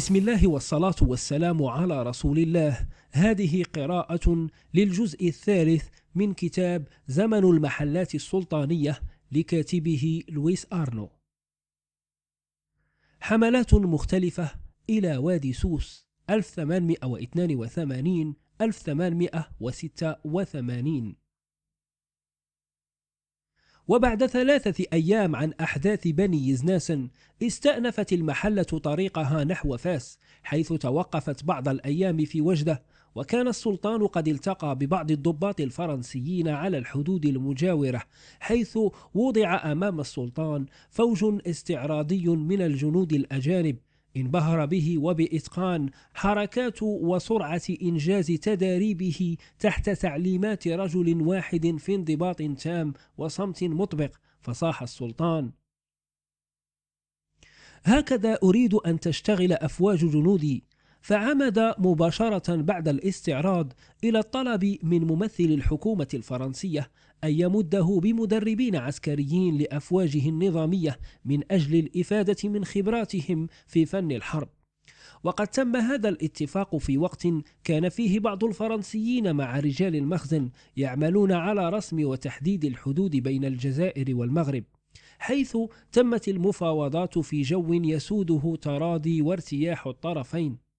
بسم الله والصلاة والسلام على رسول الله هذه قراءة للجزء الثالث من كتاب زمن المحلات السلطانية لكاتبه لويس أرنو حملات مختلفة إلى وادي سوس 1882 1886 وبعد ثلاثة أيام عن أحداث بني يزناسن استأنفت المحلة طريقها نحو فاس حيث توقفت بعض الأيام في وجدة وكان السلطان قد التقى ببعض الضباط الفرنسيين على الحدود المجاورة حيث وضع أمام السلطان فوج استعراضي من الجنود الأجانب انبهر به وبإتقان حركات وسرعة إنجاز تداريبه تحت تعليمات رجل واحد في انضباط تام وصمت مطبق فصاح السلطان هكذا أريد أن تشتغل أفواج جنودي فعمد مباشرة بعد الاستعراض إلى الطلب من ممثل الحكومة الفرنسية أن يمده بمدربين عسكريين لأفواجه النظامية من أجل الإفادة من خبراتهم في فن الحرب وقد تم هذا الاتفاق في وقت كان فيه بعض الفرنسيين مع رجال المخزن يعملون على رسم وتحديد الحدود بين الجزائر والمغرب حيث تمت المفاوضات في جو يسوده تراضي وارتياح الطرفين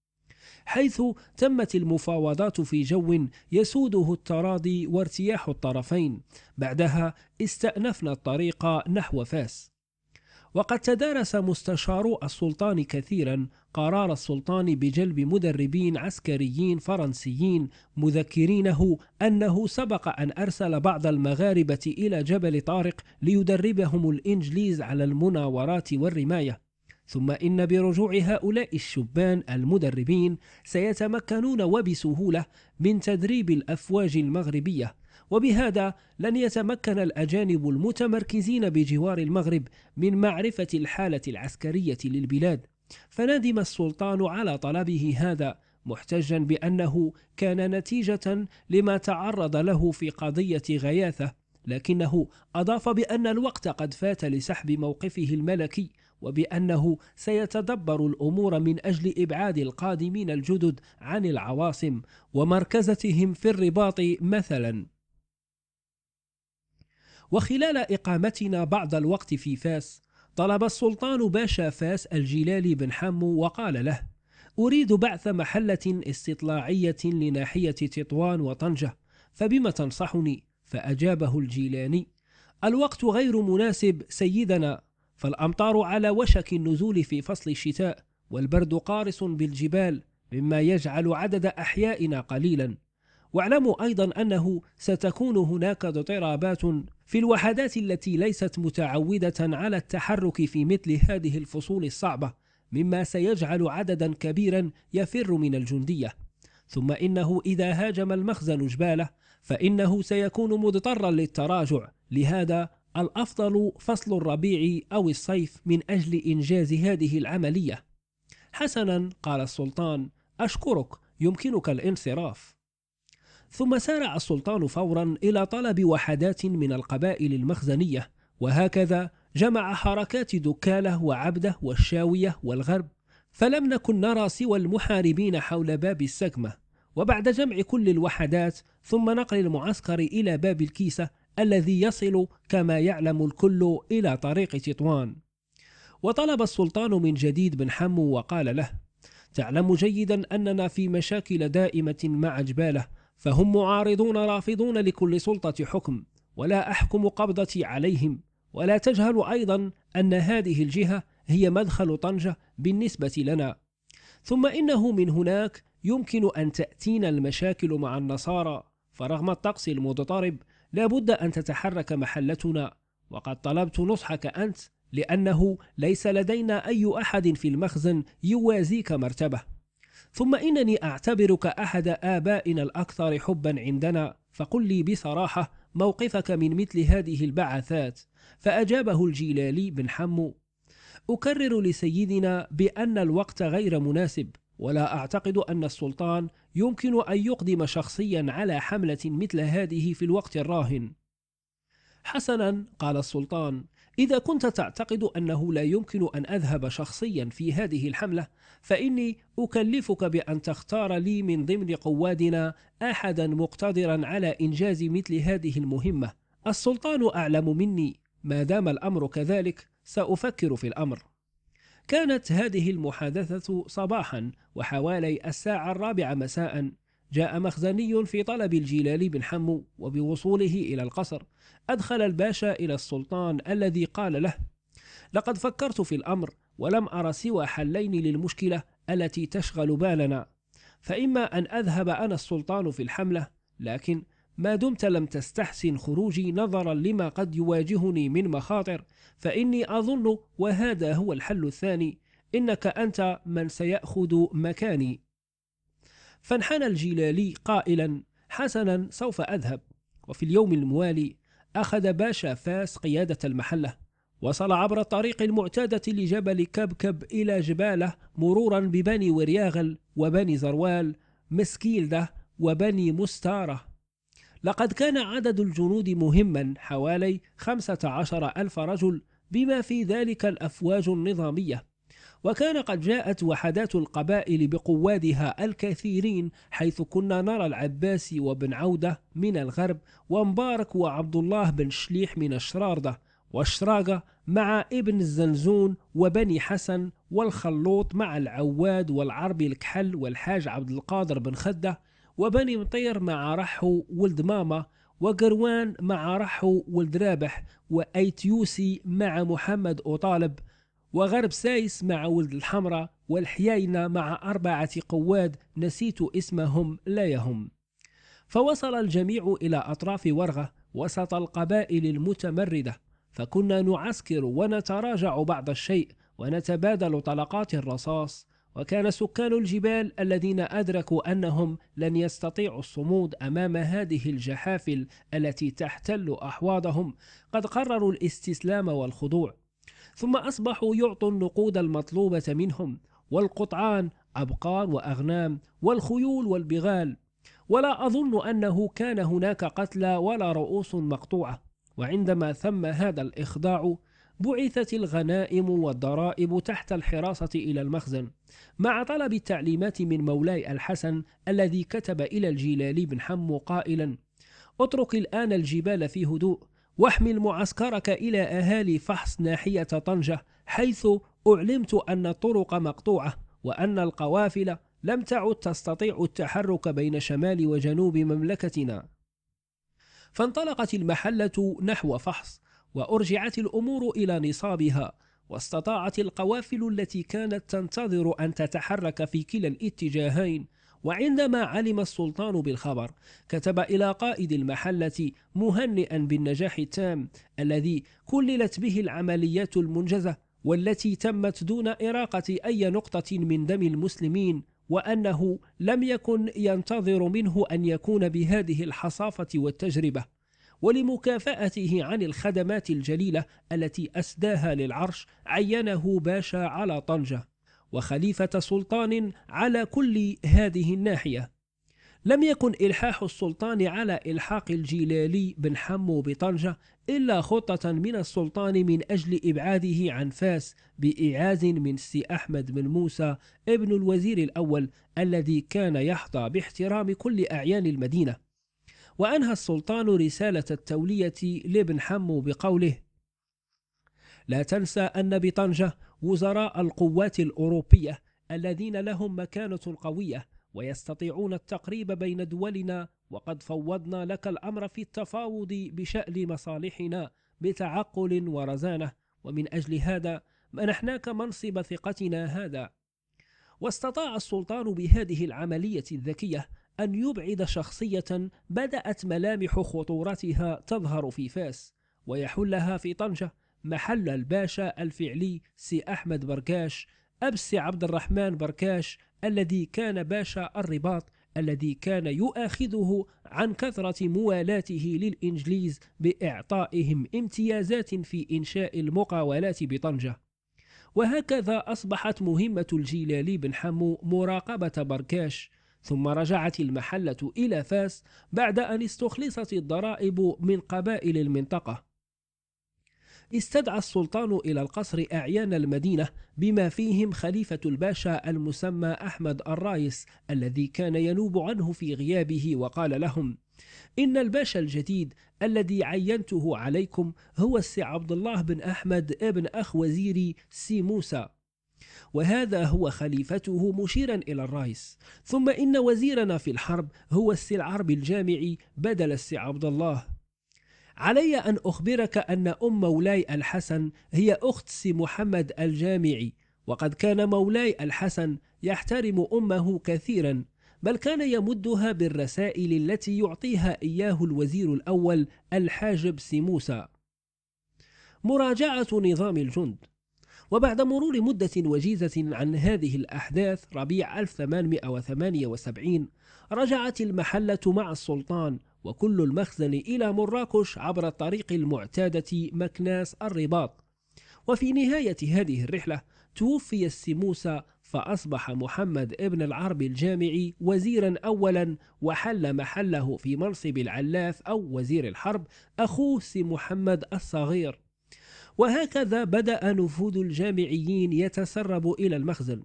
حيث تمت المفاوضات في جو يسوده التراضي وارتياح الطرفين بعدها استأنفنا الطريق نحو فاس وقد تدارس مستشارو السلطان كثيرا قرار السلطان بجلب مدربين عسكريين فرنسيين مذكرينه أنه سبق أن أرسل بعض المغاربة إلى جبل طارق ليدربهم الإنجليز على المناورات والرماية ثم إن برجوع هؤلاء الشبان المدربين سيتمكنون وبسهولة من تدريب الأفواج المغربية وبهذا لن يتمكن الأجانب المتمركزين بجوار المغرب من معرفة الحالة العسكرية للبلاد فندم السلطان على طلبه هذا محتجا بأنه كان نتيجة لما تعرض له في قضية غياثة لكنه أضاف بأن الوقت قد فات لسحب موقفه الملكي وبأنه سيتدبر الأمور من أجل إبعاد القادمين الجدد عن العواصم ومركزتهم في الرباط مثلا وخلال إقامتنا بعض الوقت في فاس طلب السلطان باشا فاس الجلالي بن حمو وقال له أريد بعث محلة استطلاعية لناحية تطوان وطنجة فبما تنصحني؟ فأجابه الجيلاني الوقت غير مناسب سيدنا فالأمطار على وشك النزول في فصل الشتاء والبرد قارس بالجبال مما يجعل عدد أحيائنا قليلا واعلموا أيضا أنه ستكون هناك اضطرابات في الوحدات التي ليست متعودة على التحرك في مثل هذه الفصول الصعبة مما سيجعل عددا كبيرا يفر من الجندية ثم إنه إذا هاجم المخزن جبالة فإنه سيكون مضطرا للتراجع لهذا الأفضل فصل الربيع أو الصيف من أجل إنجاز هذه العملية. حسنا، قال السلطان: أشكرك، يمكنك الانصراف. ثم سارع السلطان فورا إلى طلب وحدات من القبائل المخزنية، وهكذا جمع حركات دكالة وعبده والشاوية والغرب، فلم نكن نرى سوى المحاربين حول باب السكمة. وبعد جمع كل الوحدات ثم نقل المعسكر إلى باب الكيسة الذي يصل كما يعلم الكل إلى طريق تطوان وطلب السلطان من جديد بن حمو وقال له تعلم جيدا أننا في مشاكل دائمة مع جباله فهم معارضون رافضون لكل سلطة حكم ولا أحكم قبضتي عليهم ولا تجهل أيضا أن هذه الجهة هي مدخل طنجة بالنسبة لنا ثم إنه من هناك يمكن أن تأتينا المشاكل مع النصارى فرغم الطقس المضطرب لابد أن تتحرك محلتنا وقد طلبت نصحك أنت لأنه ليس لدينا أي أحد في المخزن يوازيك مرتبة ثم إنني أعتبرك أحد آبائنا الأكثر حبا عندنا فقل لي بصراحة موقفك من مثل هذه البعثات فأجابه الجيلالي بن حمو أكرر لسيدنا بأن الوقت غير مناسب ولا أعتقد أن السلطان يمكن أن يقدم شخصيا على حملة مثل هذه في الوقت الراهن حسنا قال السلطان إذا كنت تعتقد أنه لا يمكن أن أذهب شخصيا في هذه الحملة فإني أكلفك بأن تختار لي من ضمن قوادنا أحدا مقتدرا على إنجاز مثل هذه المهمة السلطان أعلم مني ما دام الأمر كذلك سأفكر في الأمر كانت هذه المحادثة صباحا وحوالي الساعة الرابعة مساء جاء مخزني في طلب الجلال بن حمو وبوصوله إلى القصر أدخل الباشا إلى السلطان الذي قال له لقد فكرت في الأمر ولم أرى سوى حلين للمشكلة التي تشغل بالنا فإما أن أذهب أنا السلطان في الحملة لكن ما دمت لم تستحسن خروجي نظرا لما قد يواجهني من مخاطر فإني أظن وهذا هو الحل الثاني إنك أنت من سيأخذ مكاني فانحنى الجلالي قائلا حسنا سوف أذهب وفي اليوم الموالي أخذ باشا فاس قيادة المحلة وصل عبر الطريق المعتادة لجبل كبكب إلى جباله مرورا ببني ورياغل وبني زروال مسكيلدة وبني مستارة لقد كان عدد الجنود مهما حوالي 15 ألف رجل بما في ذلك الأفواج النظامية وكان قد جاءت وحدات القبائل بقوادها الكثيرين حيث كنا نرى العباسي وبن عودة من الغرب ومبارك وعبد الله بن شليح من الشراردة والشراقة مع ابن الزنزون وبني حسن والخلوط مع العواد والعربي الكحل والحاج عبد القادر بن خده وبني مطير مع رحو ولد ماما وقروان مع رحو ولد رابح وأيتيوسي مع محمد أطالب وغرب سايس مع ولد الحمرة والحيينة مع أربعة قواد نسيت اسمهم لا يهم فوصل الجميع إلى أطراف ورغة وسط القبائل المتمردة فكنا نعسكر ونتراجع بعض الشيء ونتبادل طلقات الرصاص وكان سكان الجبال الذين أدركوا أنهم لن يستطيعوا الصمود أمام هذه الجحافل التي تحتل أحواضهم قد قرروا الاستسلام والخضوع ثم أصبحوا يعطوا النقود المطلوبة منهم والقطعان أبقار وأغنام والخيول والبغال ولا أظن أنه كان هناك قتلى ولا رؤوس مقطوعة وعندما ثم هذا الإخضاع بعثت الغنائم والضرائب تحت الحراسة إلى المخزن مع طلب التعليمات من مولاي الحسن الذي كتب إلى الجلالي بن حم قائلا اترك الآن الجبال في هدوء واحمل معسكرك إلى أهالي فحص ناحية طنجة حيث أعلمت أن الطرق مقطوعة وأن القوافل لم تعد تستطيع التحرك بين شمال وجنوب مملكتنا فانطلقت المحلة نحو فحص وأرجعت الأمور إلى نصابها واستطاعت القوافل التي كانت تنتظر أن تتحرك في كلا الاتجاهين وعندما علم السلطان بالخبر كتب إلى قائد المحلة مهنئا بالنجاح التام الذي كللت به العمليات المنجزة والتي تمت دون إراقة أي نقطة من دم المسلمين وأنه لم يكن ينتظر منه أن يكون بهذه الحصافة والتجربة ولمكافأته عن الخدمات الجليلة التي أسداها للعرش عينه باشا على طنجة وخليفة سلطان على كل هذه الناحية لم يكن إلحاح السلطان على إلحاق الجلالي بن حمو بطنجة إلا خطة من السلطان من أجل إبعاده عن فاس بإعاز من سي أحمد بن موسى ابن الوزير الأول الذي كان يحظى باحترام كل أعيان المدينة وأنهى السلطان رسالة التولية لابن حمو بقوله لا تنسى أن بطنجة وزراء القوات الأوروبية الذين لهم مكانة قوية ويستطيعون التقريب بين دولنا وقد فوضنا لك الأمر في التفاوض بشأن مصالحنا بتعقل ورزانة ومن أجل هذا منحناك منصب ثقتنا هذا واستطاع السلطان بهذه العملية الذكية أن يبعد شخصية بدأت ملامح خطورتها تظهر في فاس ويحلها في طنجة محل الباشا الفعلي سي أحمد بركاش أبسي عبد الرحمن بركاش الذي كان باشا الرباط الذي كان يؤاخذه عن كثرة موالاته للإنجليز بإعطائهم امتيازات في إنشاء المقاولات بطنجة وهكذا أصبحت مهمة الجيلالي بن حمو مراقبة بركاش ثم رجعت المحلة إلى فاس بعد أن استخلصت الضرائب من قبائل المنطقة استدعى السلطان إلى القصر أعيان المدينة بما فيهم خليفة الباشا المسمى أحمد الرايس الذي كان ينوب عنه في غيابه وقال لهم إن الباشا الجديد الذي عينته عليكم هو السي عبد الله بن أحمد ابن أخ وزيري سي موسى وهذا هو خليفته مشيرا إلى الرئيس ثم إن وزيرنا في الحرب هو السي العرب الجامعي بدل السي عبد الله علي أن أخبرك أن أم مولاي الحسن هي أخت سي محمد الجامعي وقد كان مولاي الحسن يحترم أمه كثيرا بل كان يمدها بالرسائل التي يعطيها إياه الوزير الأول الحاجب سي موسى مراجعة نظام الجند وبعد مرور مدة وجيزة عن هذه الأحداث ربيع 1878 رجعت المحلة مع السلطان وكل المخزن إلى مراكش عبر الطريق المعتادة مكناس الرباط وفي نهاية هذه الرحلة توفي السموسة فأصبح محمد ابن العرب الجامعي وزيرا أولا وحل محله في منصب العلاف أو وزير الحرب أخوه سي محمد الصغير وهكذا بدأ نفوذ الجامعيين يتسرب إلى المخزن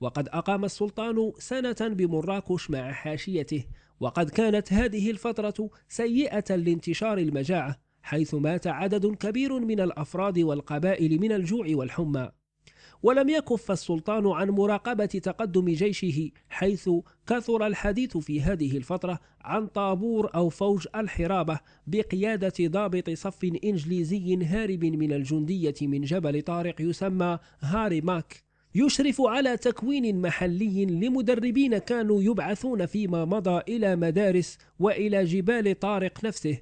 وقد أقام السلطان سنة بمراكش مع حاشيته وقد كانت هذه الفترة سيئة لانتشار المجاعة حيث مات عدد كبير من الأفراد والقبائل من الجوع والحمى ولم يكف السلطان عن مراقبة تقدم جيشه حيث كثر الحديث في هذه الفترة عن طابور أو فوج الحرابة بقيادة ضابط صف إنجليزي هارب من الجندية من جبل طارق يسمى هاري ماك يشرف على تكوين محلي لمدربين كانوا يبعثون فيما مضى إلى مدارس وإلى جبال طارق نفسه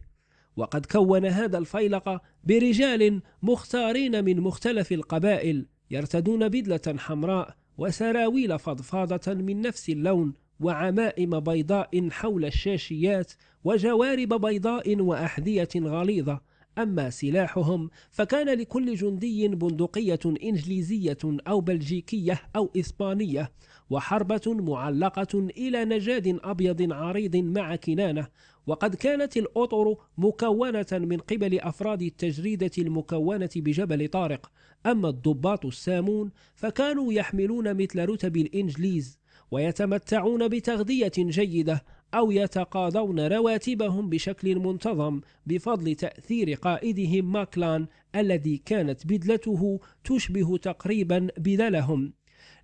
وقد كون هذا الفيلق برجال مختارين من مختلف القبائل يرتدون بدلة حمراء وسراويل فضفاضة من نفس اللون وعمائم بيضاء حول الشاشيات وجوارب بيضاء وأحذية غليظة أما سلاحهم فكان لكل جندي بندقية إنجليزية أو بلجيكية أو إسبانية وحربة معلقة إلى نجاد أبيض عريض مع كنانة وقد كانت الأطر مكونة من قبل أفراد التجريدة المكونة بجبل طارق أما الضباط السامون فكانوا يحملون مثل رتب الإنجليز ويتمتعون بتغذية جيدة أو يتقاضون رواتبهم بشكل منتظم بفضل تأثير قائدهم ماكلان الذي كانت بدلته تشبه تقريبا بدلهم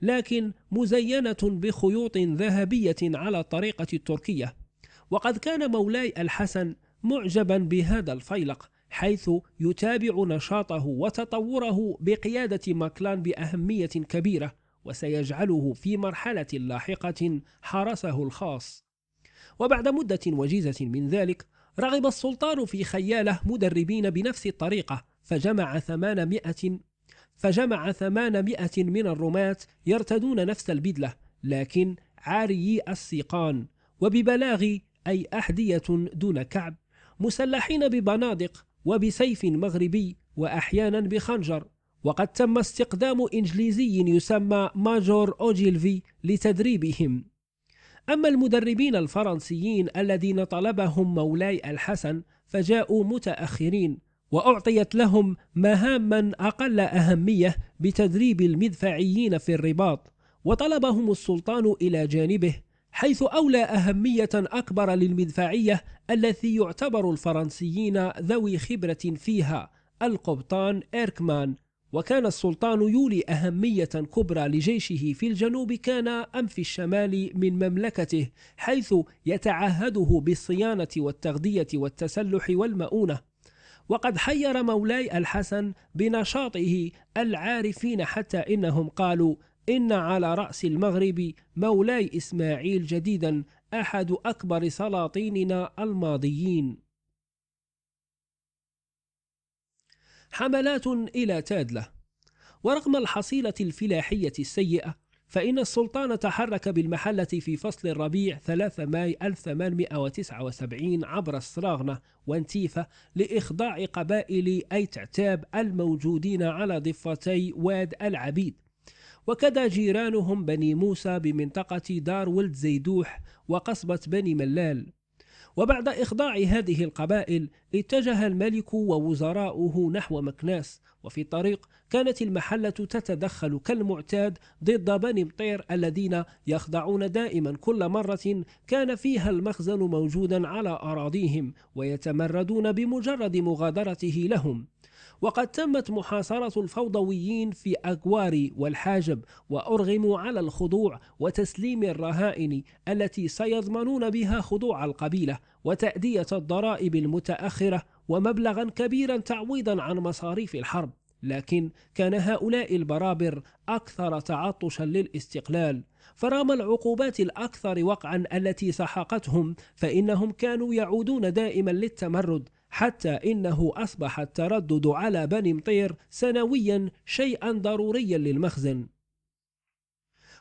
لكن مزينة بخيوط ذهبية على الطريقة التركية وقد كان مولاي الحسن معجبا بهذا الفيلق حيث يتابع نشاطه وتطوره بقيادة ماكلان بأهمية كبيرة وسيجعله في مرحلة لاحقة حرسه الخاص وبعد مدة وجيزة من ذلك رغب السلطان في خياله مدربين بنفس الطريقة فجمع ثمانمائة فجمع ثمانمائة من الرماة يرتدون نفس البدلة لكن عاريي السيقان وببلاغ أي أحذية دون كعب مسلحين ببنادق وبسيف مغربي وأحيانا بخنجر وقد تم استقدام إنجليزي يسمى ماجور أوجيلفي لتدريبهم أما المدربين الفرنسيين الذين طلبهم مولاي الحسن فجاءوا متأخرين وأعطيت لهم مهاما أقل أهمية بتدريب المدفعيين في الرباط وطلبهم السلطان إلى جانبه حيث أولى أهمية أكبر للمدفعية التي يعتبر الفرنسيين ذوي خبرة فيها القبطان إيركمان وكان السلطان يولي أهمية كبرى لجيشه في الجنوب كان أم في الشمال من مملكته حيث يتعهده بالصيانة والتغذية والتسلح والمؤونة وقد حير مولاي الحسن بنشاطه العارفين حتى إنهم قالوا إن على رأس المغرب مولاي إسماعيل جديدا أحد أكبر سلاطيننا الماضيين حملات إلى تادلة ورغم الحصيلة الفلاحية السيئة فإن السلطان تحرك بالمحلة في فصل الربيع 3 ماي 1879 عبر الصراغنة وانتيفة لإخضاع قبائل أي تعتاب الموجودين على ضفتي واد العبيد وكذا جيرانهم بني موسى بمنطقة دار ولد زيدوح وقصبة بني ملال وبعد إخضاع هذه القبائل اتجه الملك ووزراؤه نحو مكناس وفي الطريق كانت المحلة تتدخل كالمعتاد ضد بني مطير الذين يخضعون دائما كل مرة كان فيها المخزن موجودا على أراضيهم ويتمردون بمجرد مغادرته لهم وقد تمت محاصرة الفوضويين في أكواري والحاجب وأرغموا على الخضوع وتسليم الرهائن التي سيضمنون بها خضوع القبيلة وتأدية الضرائب المتأخرة ومبلغا كبيرا تعويضا عن مصاريف الحرب لكن كان هؤلاء البرابر أكثر تعطشا للاستقلال فرغم العقوبات الأكثر وقعا التي سحقتهم فإنهم كانوا يعودون دائما للتمرد حتى إنه أصبح التردد على بني مطير سنويا شيئا ضروريا للمخزن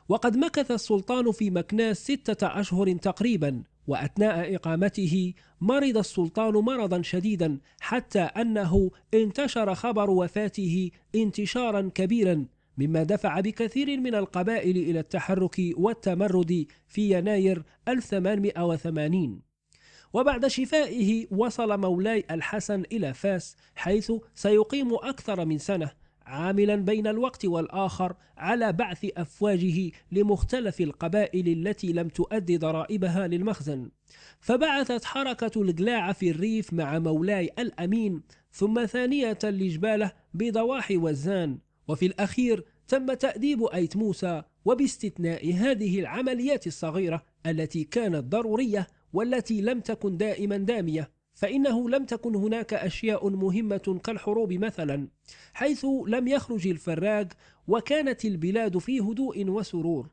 وقد مكث السلطان في مكناس ستة أشهر تقريبا وأثناء إقامته مرض السلطان مرضا شديدا حتى أنه انتشر خبر وفاته انتشارا كبيرا مما دفع بكثير من القبائل إلى التحرك والتمرد في يناير 1880 وبعد شفائه وصل مولاي الحسن إلى فاس حيث سيقيم أكثر من سنة عاملا بين الوقت والآخر على بعث أفواجه لمختلف القبائل التي لم تؤدي ضرائبها للمخزن فبعثت حركة القلاع في الريف مع مولاي الأمين ثم ثانية لجبالة بضواحي وزان وفي الأخير تم تأديب أيت موسى وباستثناء هذه العمليات الصغيرة التي كانت ضرورية والتي لم تكن دائما دامية فإنه لم تكن هناك أشياء مهمة كالحروب مثلا حيث لم يخرج الفراق وكانت البلاد في هدوء وسرور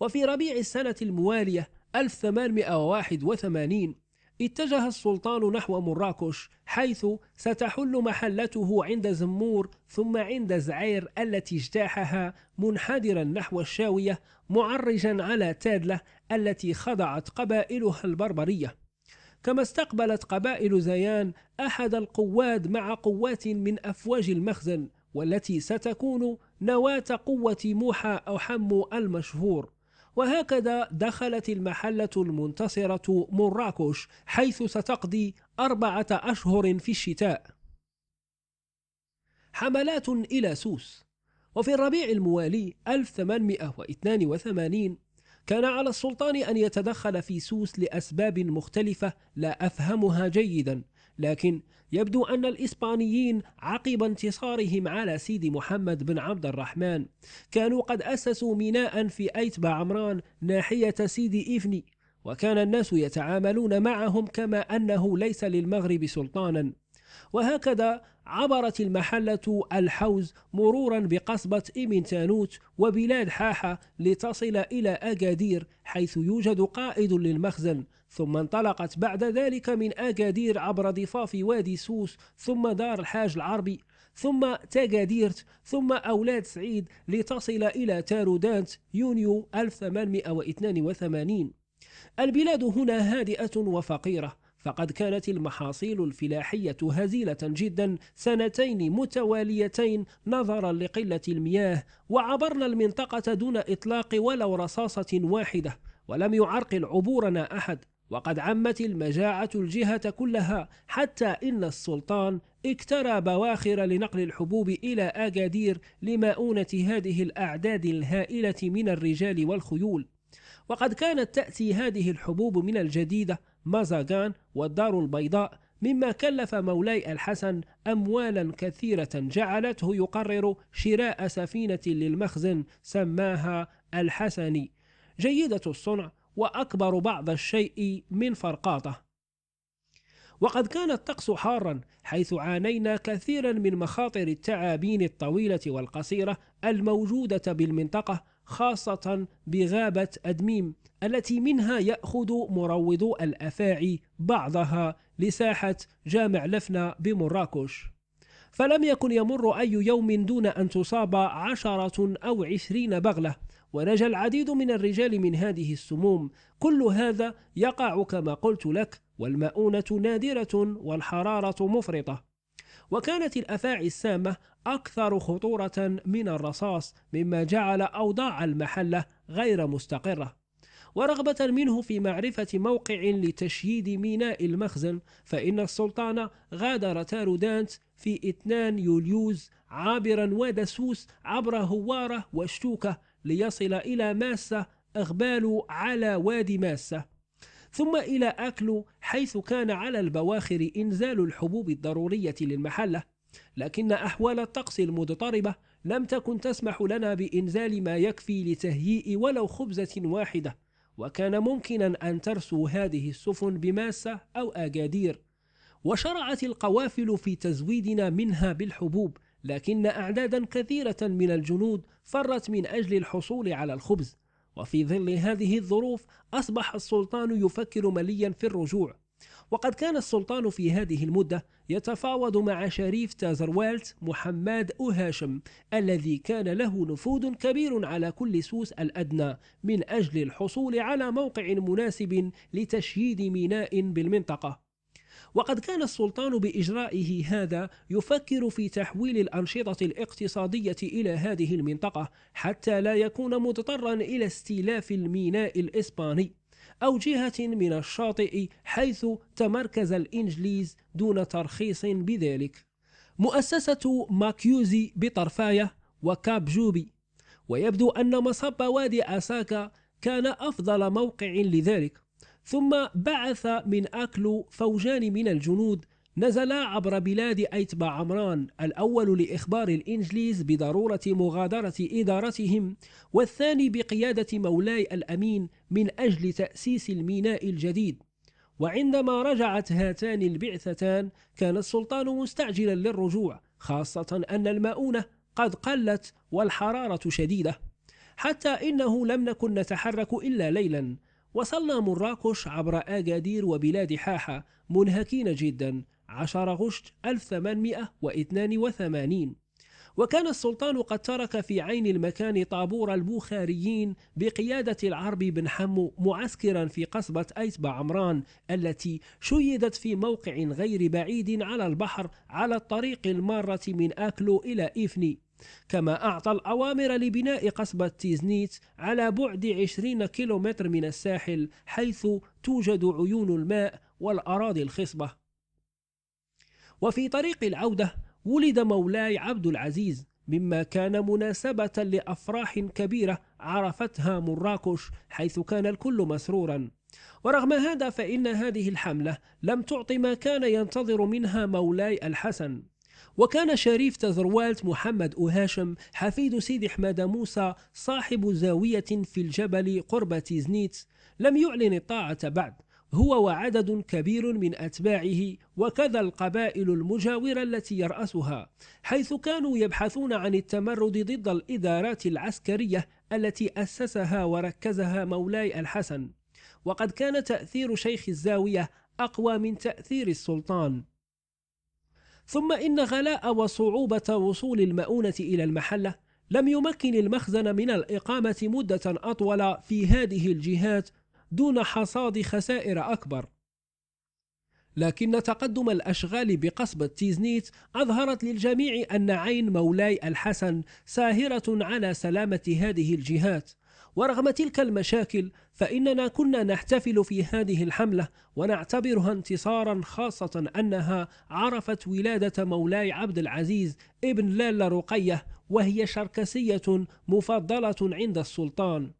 وفي ربيع السنة الموالية 1881 اتجه السلطان نحو مراكش حيث ستحل محلته عند زمور ثم عند زعير التي اجتاحها منحدرا نحو الشاوية معرجا على تادلة التي خضعت قبائلها البربرية كما استقبلت قبائل زيان أحد القواد مع قوات من أفواج المخزن والتي ستكون نواة قوة موحى أو حمو المشهور وهكذا دخلت المحلة المنتصرة مراكش حيث ستقضي أربعة أشهر في الشتاء حملات إلى سوس وفي الربيع الموالي 1882 كان على السلطان أن يتدخل في سوس لأسباب مختلفة لا أفهمها جيدا لكن يبدو أن الإسبانيين عقب انتصارهم على سيدي محمد بن عبد الرحمن كانوا قد أسسوا ميناء في أيتبا عمران ناحية سيدي إفني وكان الناس يتعاملون معهم كما أنه ليس للمغرب سلطانا وهكذا عبرت المحلة الحوز مرورا بقصبة إمنتانوت وبلاد حاحة لتصل إلى أكادير حيث يوجد قائد للمخزن ثم انطلقت بعد ذلك من أكادير عبر ضفاف وادي سوس ثم دار الحاج العربي ثم تاجاديرت ثم أولاد سعيد لتصل إلى تارودانت يونيو 1882 البلاد هنا هادئة وفقيرة فقد كانت المحاصيل الفلاحية هزيلة جدا سنتين متواليتين نظرا لقلة المياه وعبرنا المنطقة دون إطلاق ولو رصاصة واحدة ولم يعرقل عبورنا أحد وقد عمت المجاعة الجهة كلها حتى إن السلطان اكترى بواخر لنقل الحبوب إلى أجادير لمؤونة هذه الأعداد الهائلة من الرجال والخيول وقد كانت تأتي هذه الحبوب من الجديدة مازاغان والدار البيضاء مما كلف مولاي الحسن أموالا كثيرة جعلته يقرر شراء سفينة للمخزن سماها الحسني جيدة الصنع وأكبر بعض الشيء من فرقاطة وقد كان الطقس حارا حيث عانينا كثيرا من مخاطر التعابين الطويلة والقصيرة الموجودة بالمنطقة خاصة بغابة أدميم التي منها يأخذ مروضو الأفاعي بعضها لساحة جامع لفنة بمراكش فلم يكن يمر أي يوم دون أن تصاب عشرة أو عشرين بغلة ونجا العديد من الرجال من هذه السموم كل هذا يقع كما قلت لك والمؤونة نادرة والحرارة مفرطة وكانت الأفاعي السامة أكثر خطورة من الرصاص مما جعل أوضاع المحلة غير مستقرة ورغبة منه في معرفة موقع لتشييد ميناء المخزن فإن السلطان غادر تارودانت في 2 يوليوز عابرا ودسوس عبر هوارة وشتوكة ليصل إلى ماسة إغبال على وادي ماسة ثم إلى أكلو حيث كان على البواخر إنزال الحبوب الضرورية للمحلة لكن أحوال الطقس المضطربة لم تكن تسمح لنا بإنزال ما يكفي لتهيئ ولو خبزة واحدة وكان ممكنا أن ترسو هذه السفن بماسة أو أجادير وشرعت القوافل في تزويدنا منها بالحبوب لكن أعدادا كثيرة من الجنود فرت من أجل الحصول على الخبز وفي ظل هذه الظروف أصبح السلطان يفكر مليا في الرجوع وقد كان السلطان في هذه المدة يتفاوض مع شريف تازروالت محمد أهاشم الذي كان له نفوذ كبير على كل سوس الأدنى من أجل الحصول على موقع مناسب لتشييد ميناء بالمنطقة وقد كان السلطان بإجرائه هذا يفكر في تحويل الأنشطة الاقتصادية إلى هذه المنطقة حتى لا يكون مضطرا إلى استيلاف الميناء الإسباني أو جهة من الشاطئ حيث تمركز الإنجليز دون ترخيص بذلك مؤسسة ماكيوزي بطرفاية وكاب جوبي ويبدو أن مصب وادي أساكا كان أفضل موقع لذلك ثم بعث من أكلو فوجان من الجنود نزلا عبر بلاد أيتبا عمران الأول لإخبار الإنجليز بضرورة مغادرة إدارتهم والثاني بقيادة مولاي الأمين من أجل تأسيس الميناء الجديد وعندما رجعت هاتان البعثتان كان السلطان مستعجلا للرجوع خاصة أن المؤونة قد قلت والحرارة شديدة حتى إنه لم نكن نتحرك إلا ليلا وصلنا مراكش عبر أجادير وبلاد حاحة منهكين جدا 10 غشت 1882 وكان السلطان قد ترك في عين المكان طابور البخاريين بقيادة العرب بن حمو معسكرا في قصبة أيتبة عمران التي شيدت في موقع غير بعيد على البحر على الطريق المارة من آكلو إلى إفني كما أعطى الأوامر لبناء قصبة تيزنيت على بعد 20 كيلومتر من الساحل حيث توجد عيون الماء والأراضي الخصبة وفي طريق العودة ولد مولاي عبد العزيز مما كان مناسبة لأفراح كبيرة عرفتها مراكش حيث كان الكل مسرورا ورغم هذا فإن هذه الحملة لم تعط ما كان ينتظر منها مولاي الحسن وكان شريف تزروالت محمد أهاشم حفيد سيدي حماد موسى صاحب زاوية في الجبل قرب تيزنيت لم يعلن الطاعة بعد هو وعدد كبير من أتباعه وكذا القبائل المجاورة التي يرأسها حيث كانوا يبحثون عن التمرد ضد الإدارات العسكرية التي أسسها وركزها مولاي الحسن وقد كان تأثير شيخ الزاوية أقوى من تأثير السلطان ثم إن غلاء وصعوبة وصول المؤونة إلى المحلة لم يمكن المخزن من الإقامة مدة أطول في هذه الجهات دون حصاد خسائر أكبر لكن تقدم الأشغال بقصبة تيزنيت أظهرت للجميع أن عين مولاي الحسن ساهرة على سلامة هذه الجهات ورغم تلك المشاكل فإننا كنا نحتفل في هذه الحملة ونعتبرها انتصارا خاصة أنها عرفت ولادة مولاي عبد العزيز ابن لالا رقية وهي شركسية مفضلة عند السلطان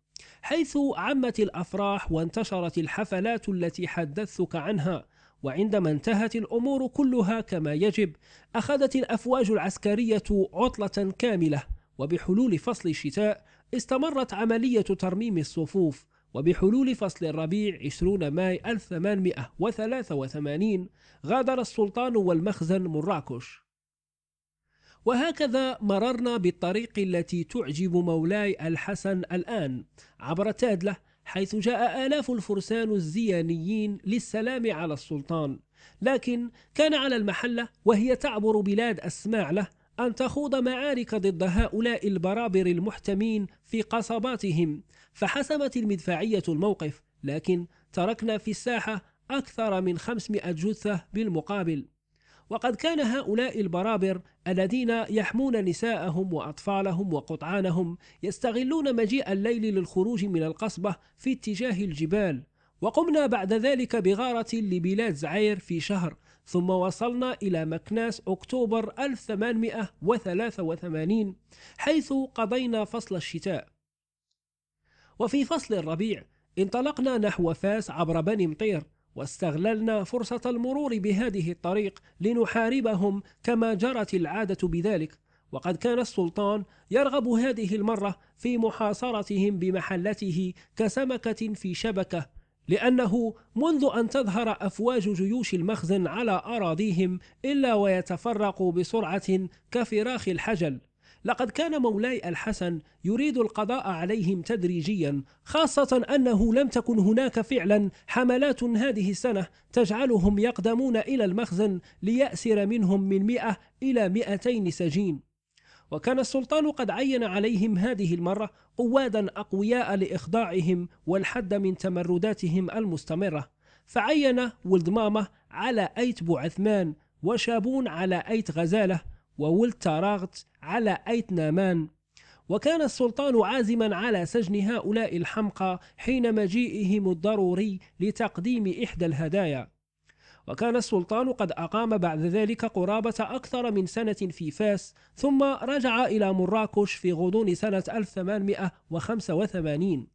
حيث عمت الأفراح وانتشرت الحفلات التي حدثتك عنها وعندما انتهت الأمور كلها كما يجب أخذت الأفواج العسكرية عطلة كاملة وبحلول فصل الشتاء استمرت عملية ترميم الصفوف وبحلول فصل الربيع 20 ماي 1883 غادر السلطان والمخزن مراكش وهكذا مررنا بالطريق التي تعجب مولاي الحسن الآن عبر تادلة حيث جاء آلاف الفرسان الزيانيين للسلام على السلطان لكن كان على المحلة وهي تعبر بلاد له أن تخوض معارك ضد هؤلاء البرابر المحتمين في قصباتهم فحسمت المدفعية الموقف لكن تركنا في الساحة أكثر من 500 جثة بالمقابل وقد كان هؤلاء البرابر الذين يحمون نساءهم وأطفالهم وقطعانهم يستغلون مجيء الليل للخروج من القصبة في اتجاه الجبال وقمنا بعد ذلك بغارة لبلاد زعير في شهر ثم وصلنا إلى مكناس أكتوبر 1883 حيث قضينا فصل الشتاء وفي فصل الربيع انطلقنا نحو فاس عبر بني مطير واستغللنا فرصة المرور بهذه الطريق لنحاربهم كما جرت العادة بذلك وقد كان السلطان يرغب هذه المرة في محاصرتهم بمحلته كسمكة في شبكة لأنه منذ أن تظهر أفواج جيوش المخزن على أراضيهم إلا ويتفرق بسرعة كفراخ الحجل لقد كان مولاي الحسن يريد القضاء عليهم تدريجيا خاصة أنه لم تكن هناك فعلا حملات هذه السنة تجعلهم يقدمون إلى المخزن ليأسر منهم من 100 إلى 200 سجين وكان السلطان قد عين عليهم هذه المرة قوادا أقوياء لإخضاعهم والحد من تمرداتهم المستمرة فعين ولد ماما على أيت بوعثمان وشابون على أيت غزالة وولد تاراغت على أيت نامان وكان السلطان عازما على سجن هؤلاء الحمقى حين مجيئهم الضروري لتقديم إحدى الهدايا وكان السلطان قد أقام بعد ذلك قرابة أكثر من سنة في فاس ثم رجع إلى مراكش في غضون سنة 1885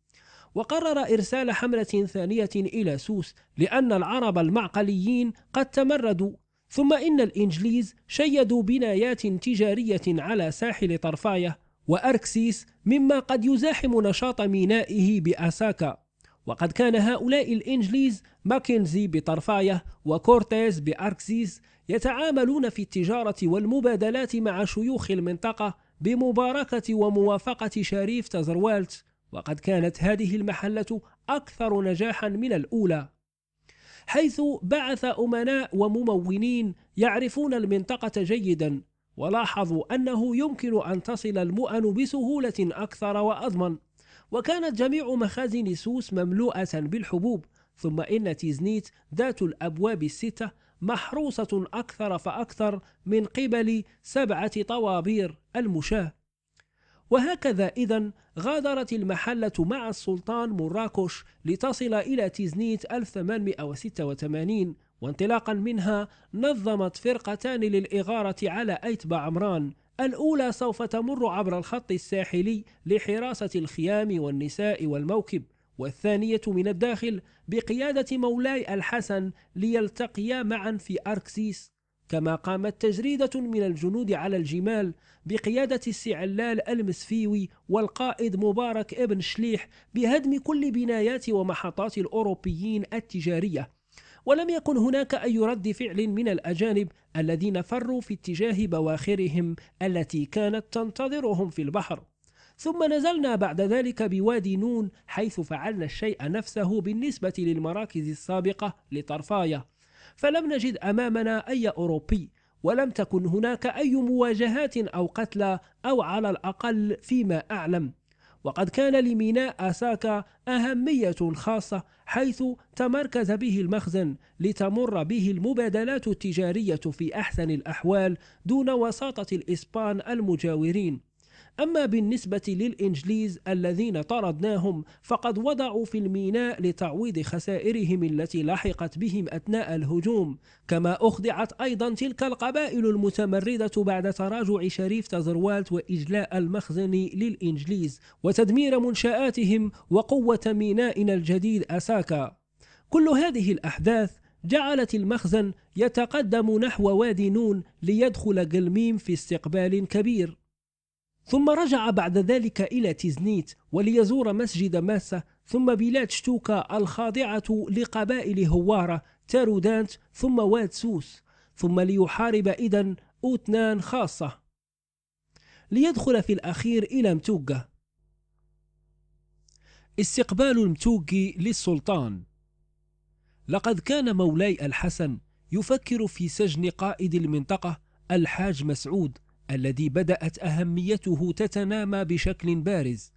وقرر إرسال حملة ثانية إلى سوس لأن العرب المعقليين قد تمردوا ثم إن الإنجليز شيدوا بنايات تجارية على ساحل طرفاية وأركسيس مما قد يزاحم نشاط مينائه بأساكا وقد كان هؤلاء الإنجليز ماكنزي بطرفايه وكورتيز بأركسيز يتعاملون في التجارة والمبادلات مع شيوخ المنطقة بمباركة وموافقة شريف تزروالت وقد كانت هذه المحلة أكثر نجاحا من الأولى حيث بعث أمناء وممونين يعرفون المنطقة جيدا ولاحظوا أنه يمكن أن تصل المؤن بسهولة أكثر وأضمن وكانت جميع مخازن سوس مملوءة بالحبوب ثم إن تيزنيت ذات الأبواب الستة محروسة أكثر فأكثر من قبل سبعة طوابير المشاة وهكذا إذا غادرت المحلة مع السلطان مراكش لتصل إلى تيزنيت 1886 وانطلاقا منها نظمت فرقتان للإغارة على أيتبا عمران الأولى سوف تمر عبر الخط الساحلي لحراسة الخيام والنساء والموكب والثانية من الداخل بقيادة مولاي الحسن ليلتقيا معا في أركسيس كما قامت تجريدة من الجنود على الجمال بقيادة السعلال المسفيوي والقائد مبارك ابن شليح بهدم كل بنايات ومحطات الأوروبيين التجارية ولم يكن هناك أي رد فعل من الأجانب الذين فروا في اتجاه بواخرهم التي كانت تنتظرهم في البحر ثم نزلنا بعد ذلك بوادي نون حيث فعلنا الشيء نفسه بالنسبة للمراكز السابقة لطرفايا فلم نجد أمامنا أي أوروبي ولم تكن هناك أي مواجهات أو قتلى أو على الأقل فيما أعلم وقد كان لميناء أساكا أهمية خاصة حيث تمركز به المخزن لتمر به المبادلات التجارية في أحسن الأحوال دون وساطة الإسبان المجاورين أما بالنسبة للإنجليز الذين طردناهم فقد وضعوا في الميناء لتعويض خسائرهم التي لحقت بهم أثناء الهجوم كما أخضعت أيضا تلك القبائل المتمردة بعد تراجع شريف تزروالت وإجلاء المخزن للإنجليز وتدمير منشآتهم وقوة مينائنا الجديد أساكا كل هذه الأحداث جعلت المخزن يتقدم نحو وادي نون ليدخل قلميم في استقبال كبير ثم رجع بعد ذلك إلى تيزنيت وليزور مسجد ماسة ثم بلاد شتوكا الخاضعة لقبائل هوارة تارودانت ثم واد سوس ثم ليحارب إذا أوتنان خاصة ليدخل في الأخير إلى متوجة استقبال المتوجي للسلطان لقد كان مولاي الحسن يفكر في سجن قائد المنطقة الحاج مسعود الذي بدأت أهميته تتنامى بشكل بارز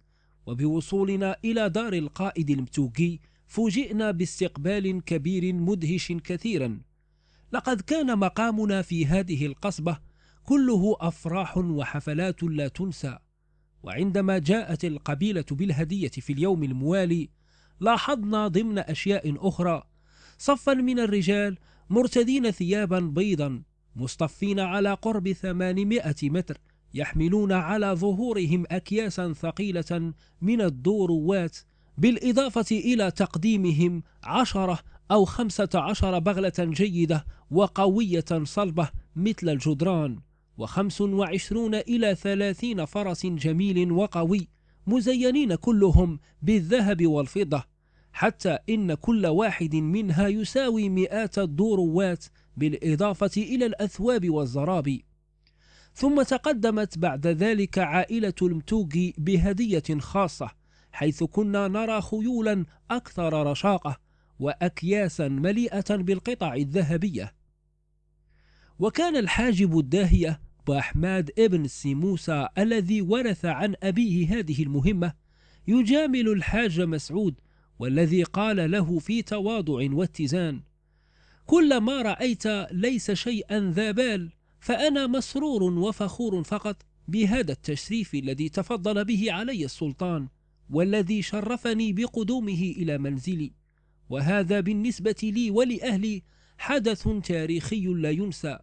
وبوصولنا إلى دار القائد المتوكي فوجئنا باستقبال كبير مدهش كثيرا لقد كان مقامنا في هذه القصبة كله أفراح وحفلات لا تنسى وعندما جاءت القبيلة بالهدية في اليوم الموالي لاحظنا ضمن أشياء أخرى صفا من الرجال مرتدين ثيابا بيضا مصطفين على قرب ثمانمائة متر يحملون على ظهورهم أكياسا ثقيلة من الدوروات بالإضافة إلى تقديمهم عشرة أو خمسة عشر بغلة جيدة وقوية صلبة مثل الجدران وخمس وعشرون إلى ثلاثين فرس جميل وقوي مزينين كلهم بالذهب والفضة حتى إن كل واحد منها يساوي مئات الدوروات بالإضافة إلى الأثواب والزرابي ثم تقدمت بعد ذلك عائلة المتوغي بهدية خاصة حيث كنا نرى خيولا أكثر رشاقة وأكياسا مليئة بالقطع الذهبية وكان الحاجب الداهية بأحماد ابن سيموسى الذي ورث عن أبيه هذه المهمة يجامل الحاج مسعود والذي قال له في تواضع واتزان كل ما رأيت ليس شيئا ذا بال فأنا مسرور وفخور فقط بهذا التشريف الذي تفضل به علي السلطان والذي شرفني بقدومه إلى منزلي وهذا بالنسبة لي ولأهلي حدث تاريخي لا ينسى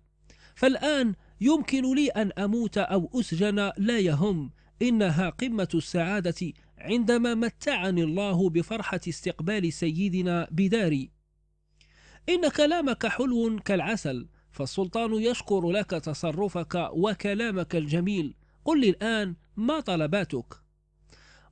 فالآن يمكن لي أن أموت أو أسجن لا يهم إنها قمة السعادة عندما متعني الله بفرحة استقبال سيدنا بداري إن كلامك حلو كالعسل فالسلطان يشكر لك تصرفك وكلامك الجميل قل لي الآن ما طلباتك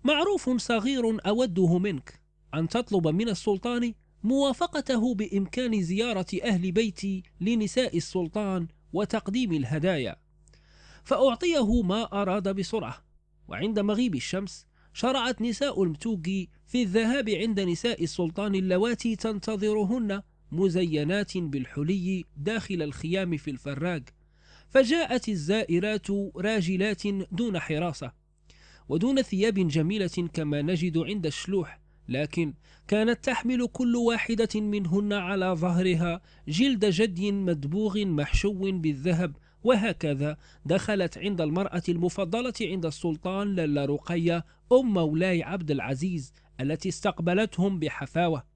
معروف صغير أوده منك أن تطلب من السلطان موافقته بإمكان زيارة أهل بيتي لنساء السلطان وتقديم الهدايا فأعطيه ما أراد بسرعة وعند مغيب الشمس شرعت نساء المتوجي في الذهاب عند نساء السلطان اللواتي تنتظرهن مزينات بالحلي داخل الخيام في الفراق فجاءت الزائرات راجلات دون حراسة ودون ثياب جميلة كما نجد عند الشلوح لكن كانت تحمل كل واحدة منهن على ظهرها جلد جدي مدبوغ محشو بالذهب وهكذا دخلت عند المرأة المفضلة عند السلطان للا رقية أم مولاي عبد العزيز التي استقبلتهم بحفاوة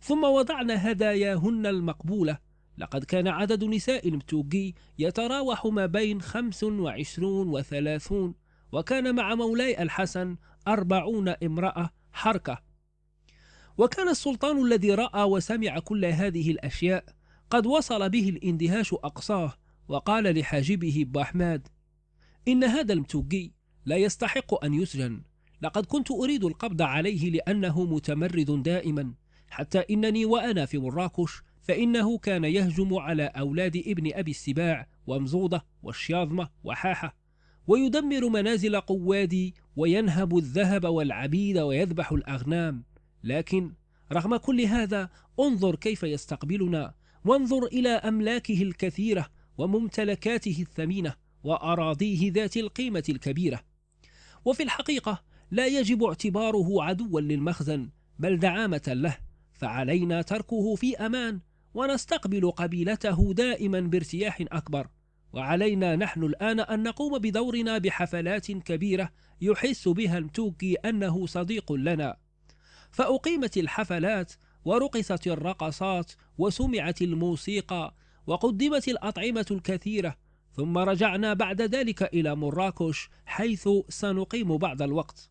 ثم وضعن هداياهن المقبولة لقد كان عدد نساء المتوجي يتراوح ما بين 25 و 30 وكان مع مولاي الحسن أربعون امرأة حركة وكان السلطان الذي رأى وسمع كل هذه الأشياء قد وصل به الاندهاش أقصاه وقال لحاجبه بأحمد إن هذا المتوجي لا يستحق أن يسجن لقد كنت أريد القبض عليه لأنه متمرد دائما حتى إنني وأنا في مراكش فإنه كان يهجم على أولاد ابن أبي السباع ومزوضة والشياظمة وحاحة ويدمر منازل قوادي وينهب الذهب والعبيد ويذبح الأغنام لكن رغم كل هذا انظر كيف يستقبلنا وانظر إلى أملاكه الكثيرة وممتلكاته الثمينة وأراضيه ذات القيمة الكبيرة وفي الحقيقة لا يجب اعتباره عدوا للمخزن بل دعامة له فعلينا تركه في أمان ونستقبل قبيلته دائما بارتياح أكبر وعلينا نحن الآن أن نقوم بدورنا بحفلات كبيرة يحس بها المتوكي أنه صديق لنا فأقيمت الحفلات ورقصت الرقصات وسمعت الموسيقى وقدمت الأطعمة الكثيرة ثم رجعنا بعد ذلك إلى مراكش حيث سنقيم بعض الوقت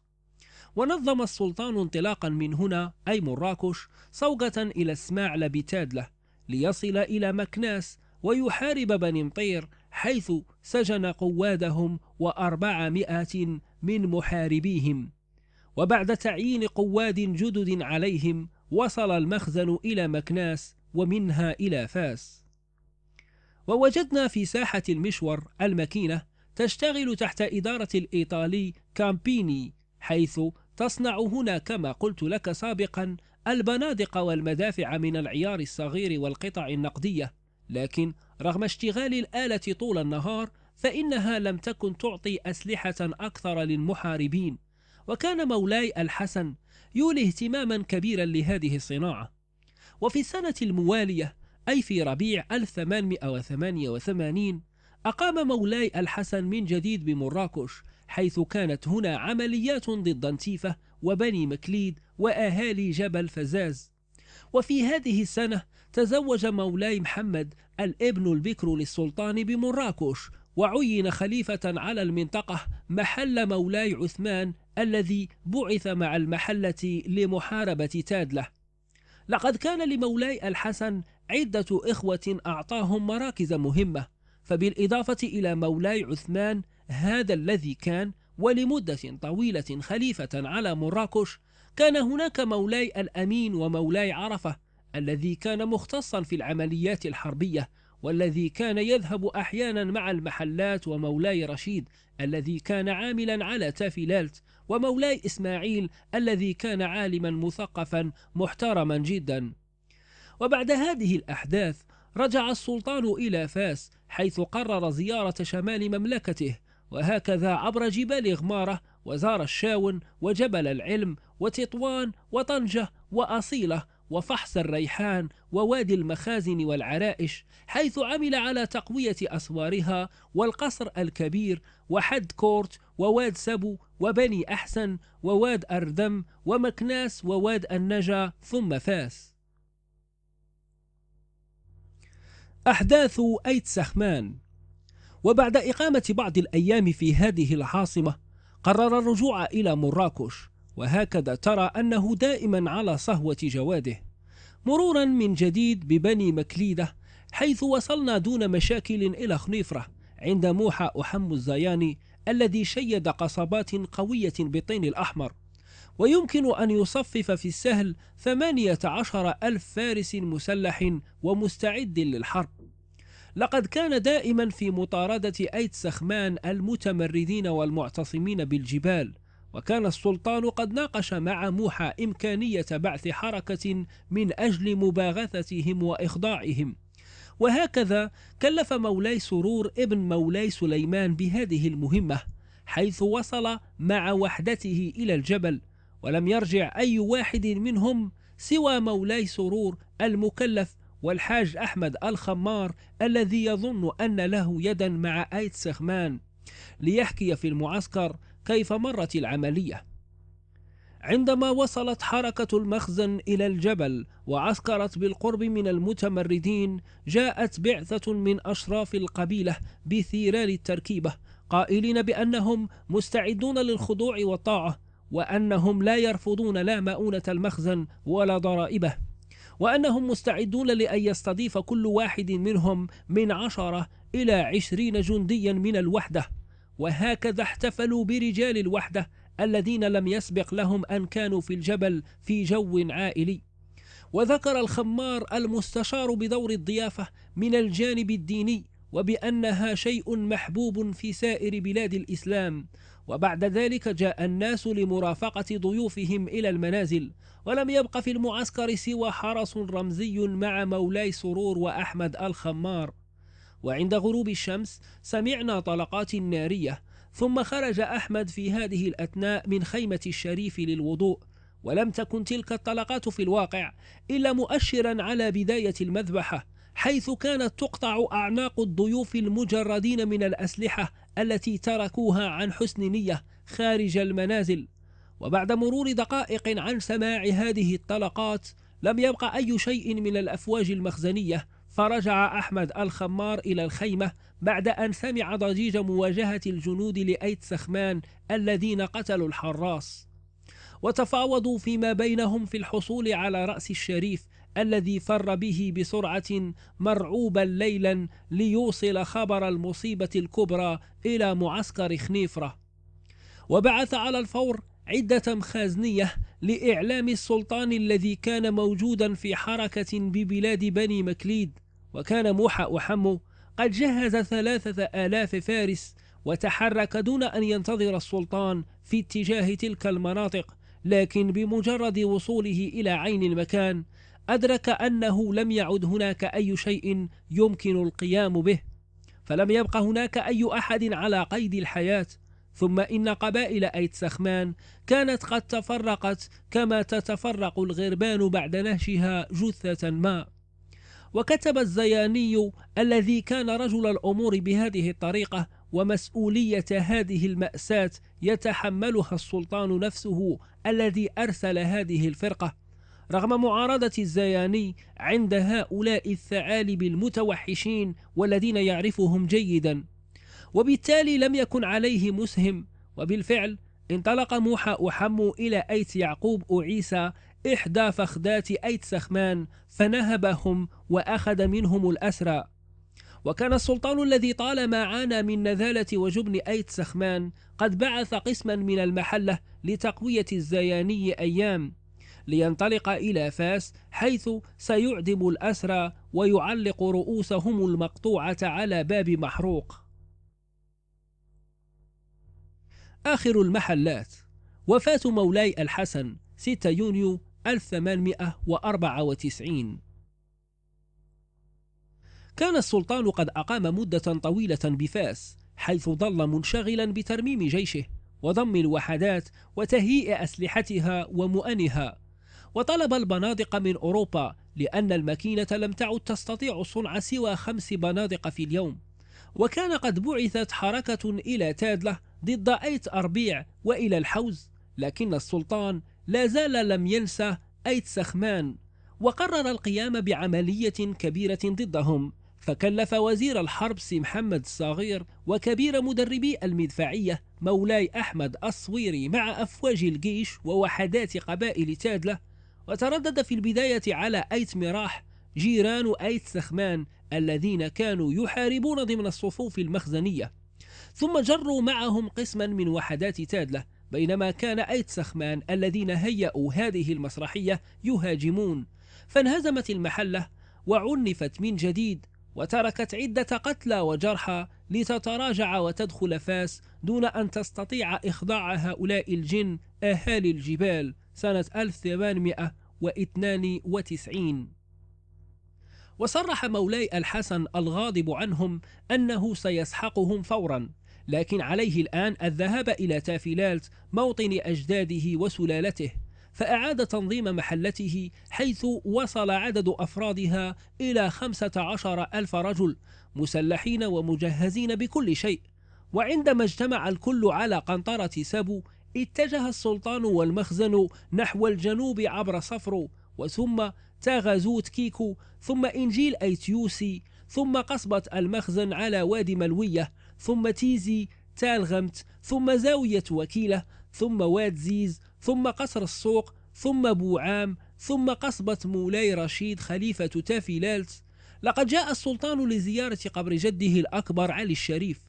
ونظم السلطان انطلاقا من هنا أي مراكش صوغة إلى اسماعل بتادلة ليصل إلى مكناس ويحارب بني مطير حيث سجن قوادهم وأربعمائة من محاربيهم وبعد تعيين قواد جدد عليهم وصل المخزن إلى مكناس ومنها إلى فاس ووجدنا في ساحة المشور المكينة تشتغل تحت إدارة الإيطالي كامبيني حيث تصنع هنا كما قلت لك سابقا البنادق والمدافع من العيار الصغير والقطع النقدية لكن رغم اشتغال الآلة طول النهار فإنها لم تكن تعطي أسلحة أكثر للمحاربين وكان مولاي الحسن يولي اهتماما كبيرا لهذه الصناعة وفي السنة الموالية أي في ربيع 1888 أقام مولاي الحسن من جديد بمراكش حيث كانت هنا عمليات ضد انتيفة وبني مكليد وأهالي جبل فزاز وفي هذه السنة تزوج مولاي محمد الابن البكر للسلطان بمراكش وعين خليفة على المنطقة محل مولاي عثمان الذي بعث مع المحلة لمحاربة تادلة لقد كان لمولاي الحسن عدة إخوة أعطاهم مراكز مهمة فبالإضافة إلى مولاي عثمان هذا الذي كان ولمدة طويلة خليفة على مراكش كان هناك مولاي الأمين ومولاي عرفة الذي كان مختصا في العمليات الحربية والذي كان يذهب أحيانا مع المحلات ومولاي رشيد الذي كان عاملا على تافيلالت ومولاي إسماعيل الذي كان عالما مثقفا محترما جدا وبعد هذه الأحداث رجع السلطان إلى فاس حيث قرر زيارة شمال مملكته وهكذا عبر جبال غمارة وزار الشاون وجبل العلم وتطوان وطنجة وأصيلة وفحص الريحان ووادي المخازن والعرائش حيث عمل على تقوية أسوارها والقصر الكبير وحد كورت وواد سبو وبني أحسن وواد أردم ومكناس وواد النجا ثم فاس أحداث أيت سخمان وبعد إقامة بعض الأيام في هذه العاصمة قرر الرجوع إلى مراكش وهكذا ترى أنه دائما على صهوة جواده مرورا من جديد ببني مكليدة حيث وصلنا دون مشاكل إلى خنيفرة عند موحى أحم الزياني الذي شيد قصبات قوية بالطين الأحمر ويمكن أن يصفف في السهل 18 ألف فارس مسلح ومستعد للحرب لقد كان دائما في مطاردة أيت سخمان المتمردين والمعتصمين بالجبال وكان السلطان قد ناقش مع موحى إمكانية بعث حركة من أجل مباغثتهم وإخضاعهم وهكذا كلف مولاي سرور ابن مولاي سليمان بهذه المهمة حيث وصل مع وحدته إلى الجبل ولم يرجع أي واحد منهم سوى مولاي سرور المكلف والحاج أحمد الخمار الذي يظن أن له يدا مع آيت سخمان ليحكي في المعسكر كيف مرت العملية عندما وصلت حركة المخزن إلى الجبل وعسكرت بالقرب من المتمردين جاءت بعثة من أشراف القبيلة بثيران التركيبة قائلين بأنهم مستعدون للخضوع والطاعة وأنهم لا يرفضون لا مؤونة المخزن ولا ضرائبه وأنهم مستعدون لأن يستضيف كل واحد منهم من عشرة إلى عشرين جنديا من الوحدة وهكذا احتفلوا برجال الوحدة الذين لم يسبق لهم أن كانوا في الجبل في جو عائلي وذكر الخمار المستشار بدور الضيافة من الجانب الديني وبأنها شيء محبوب في سائر بلاد الإسلام وبعد ذلك جاء الناس لمرافقة ضيوفهم إلى المنازل ولم يبق في المعسكر سوى حرس رمزي مع مولاي سرور وأحمد الخمار وعند غروب الشمس سمعنا طلقات نارية ثم خرج أحمد في هذه الأثناء من خيمة الشريف للوضوء ولم تكن تلك الطلقات في الواقع إلا مؤشرا على بداية المذبحة حيث كانت تقطع أعناق الضيوف المجردين من الأسلحة التي تركوها عن حسن نية خارج المنازل وبعد مرور دقائق عن سماع هذه الطلقات لم يبقى أي شيء من الأفواج المخزنية فرجع أحمد الخمار إلى الخيمة بعد أن سمع ضجيج مواجهة الجنود لأيت سخمان الذين قتلوا الحراس وتفاوضوا فيما بينهم في الحصول على رأس الشريف الذي فر به بسرعة مرعوبا ليلا ليوصل خبر المصيبة الكبرى إلى معسكر خنيفرة وبعث على الفور عدة مخازنية لإعلام السلطان الذي كان موجودا في حركة ببلاد بني مكليد وكان موحى أحمو قد جهز ثلاثة آلاف فارس وتحرك دون أن ينتظر السلطان في اتجاه تلك المناطق لكن بمجرد وصوله إلى عين المكان أدرك أنه لم يعد هناك أي شيء يمكن القيام به فلم يبق هناك أي أحد على قيد الحياة ثم إن قبائل أيت سخمان كانت قد تفرقت كما تتفرق الغربان بعد نهشها جثة ما وكتب الزياني الذي كان رجل الأمور بهذه الطريقة ومسؤولية هذه المأساة يتحملها السلطان نفسه الذي أرسل هذه الفرقة رغم معارضة الزياني عند هؤلاء الثعالب المتوحشين والذين يعرفهم جيدا وبالتالي لم يكن عليه مسهم وبالفعل انطلق موحى أحمو إلى أيت يعقوب أعيسى إحدى فخدات أيت سخمان فنهبهم وأخذ منهم الأسرى وكان السلطان الذي طالما عانى من نذالة وجبن أيت سخمان قد بعث قسما من المحلة لتقوية الزياني أيام لينطلق إلى فاس حيث سيعدم الأسرى ويعلق رؤوسهم المقطوعة على باب محروق آخر المحلات وفاة مولاي الحسن 6 يونيو 1894 كان السلطان قد أقام مدة طويلة بفاس حيث ظل منشغلا بترميم جيشه وضم الوحدات وتهيئ أسلحتها ومؤنها وطلب البنادق من أوروبا لأن الماكينة لم تعد تستطيع صنع سوى خمس بنادق في اليوم وكان قد بعثت حركة إلى تادلة ضد أيت أربيع وإلى الحوز لكن السلطان لا زال لم ينسى أيت سخمان وقرر القيام بعملية كبيرة ضدهم فكلف وزير الحرب سي محمد الصغير وكبير مدربي المدفعية مولاي أحمد الصويري مع أفواج الجيش ووحدات قبائل تادلة وتردد في البداية على أيت مراح جيران أيت سخمان الذين كانوا يحاربون ضمن الصفوف المخزنية ثم جروا معهم قسما من وحدات تادلة بينما كان أيت سخمان الذين هيأوا هذه المسرحية يهاجمون فانهزمت المحلة وعنفت من جديد وتركت عدة قتلى وجرحى لتتراجع وتدخل فاس دون أن تستطيع إخضاع هؤلاء الجن أهالي الجبال سنة 1800 واثنان وصرح مولاي الحسن الغاضب عنهم أنه سيسحقهم فورا لكن عليه الآن الذهاب إلى تافيلالت موطن أجداده وسلالته فأعاد تنظيم محلته حيث وصل عدد أفرادها إلى خمسة عشر ألف رجل مسلحين ومجهزين بكل شيء وعندما اجتمع الكل على قنطرة سابو اتجه السلطان والمخزن نحو الجنوب عبر صفرو وثم تاغازوت كيكو ثم إنجيل أيتيوسي ثم قصبة المخزن على وادي ملوية ثم تيزي تالغمت ثم زاوية وكيلة ثم واد زيز ثم قصر السوق ثم بوعام ثم قصبة مولاي رشيد خليفة تافيلالت لقد جاء السلطان لزيارة قبر جده الأكبر علي الشريف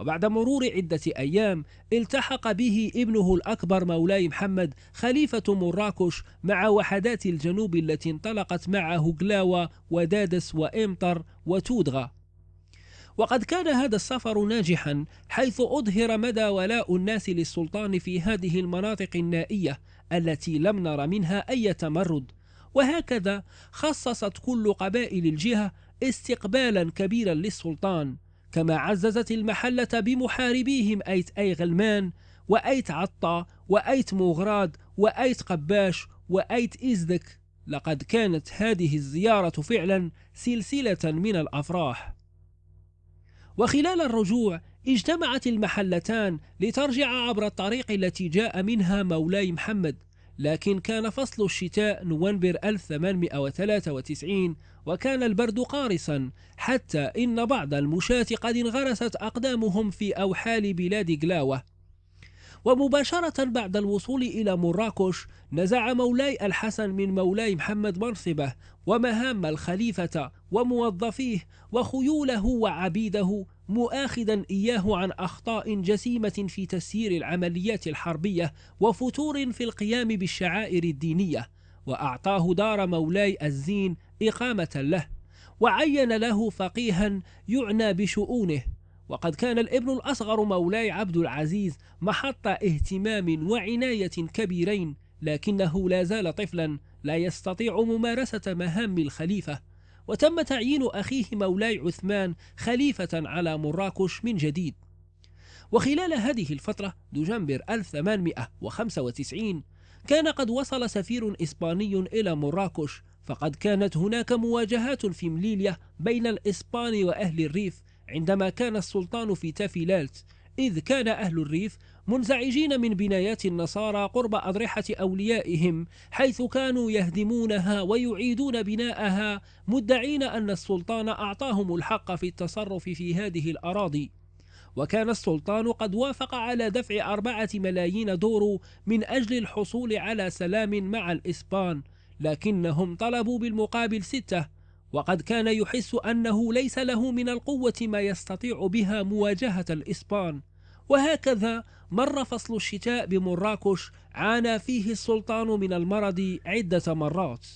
وبعد مرور عدة أيام التحق به ابنه الأكبر مولاي محمد خليفة مراكش مع وحدات الجنوب التي انطلقت معه غلاوة ودادس وإمطر وتودغا وقد كان هذا السفر ناجحا حيث أظهر مدى ولاء الناس للسلطان في هذه المناطق النائية التي لم نر منها أي تمرد وهكذا خصصت كل قبائل الجهة استقبالا كبيرا للسلطان كما عززت المحلة بمحاربيهم أيت أي غلمان وأيت عطا وأيت مغراد وأيت قباش وأيت إزدك لقد كانت هذه الزيارة فعلا سلسلة من الأفراح وخلال الرجوع اجتمعت المحلتان لترجع عبر الطريق التي جاء منها مولاي محمد لكن كان فصل الشتاء نوفمبر 1893 وكان البرد قارصا حتى إن بعض المشاة قد انغرست أقدامهم في أوحال بلاد جلاوة ومباشرة بعد الوصول إلى مراكش نزع مولاي الحسن من مولاي محمد منصبه ومهام الخليفة وموظفيه وخيوله وعبيده مؤاخذا إياه عن أخطاء جسيمة في تسيير العمليات الحربية وفتور في القيام بالشعائر الدينية وأعطاه دار مولاي الزين إقامة له وعين له فقيها يعنى بشؤونه وقد كان الابن الأصغر مولاي عبد العزيز محط اهتمام وعناية كبيرين لكنه لا زال طفلا لا يستطيع ممارسة مهام الخليفة وتم تعيين أخيه مولاي عثمان خليفة على مراكش من جديد وخلال هذه الفترة دجنبر 1895 كان قد وصل سفير إسباني إلى مراكش فقد كانت هناك مواجهات في مليليا بين الإسبان وأهل الريف عندما كان السلطان في تافيلالت إذ كان أهل الريف منزعجين من بنايات النصارى قرب أضرحة أوليائهم حيث كانوا يهدمونها ويعيدون بناءها مدعين أن السلطان أعطاهم الحق في التصرف في هذه الأراضي وكان السلطان قد وافق على دفع أربعة ملايين دورو من أجل الحصول على سلام مع الإسبان لكنهم طلبوا بالمقابل ستة وقد كان يحس أنه ليس له من القوة ما يستطيع بها مواجهة الإسبان وهكذا مر فصل الشتاء بمراكش عانى فيه السلطان من المرض عدة مرات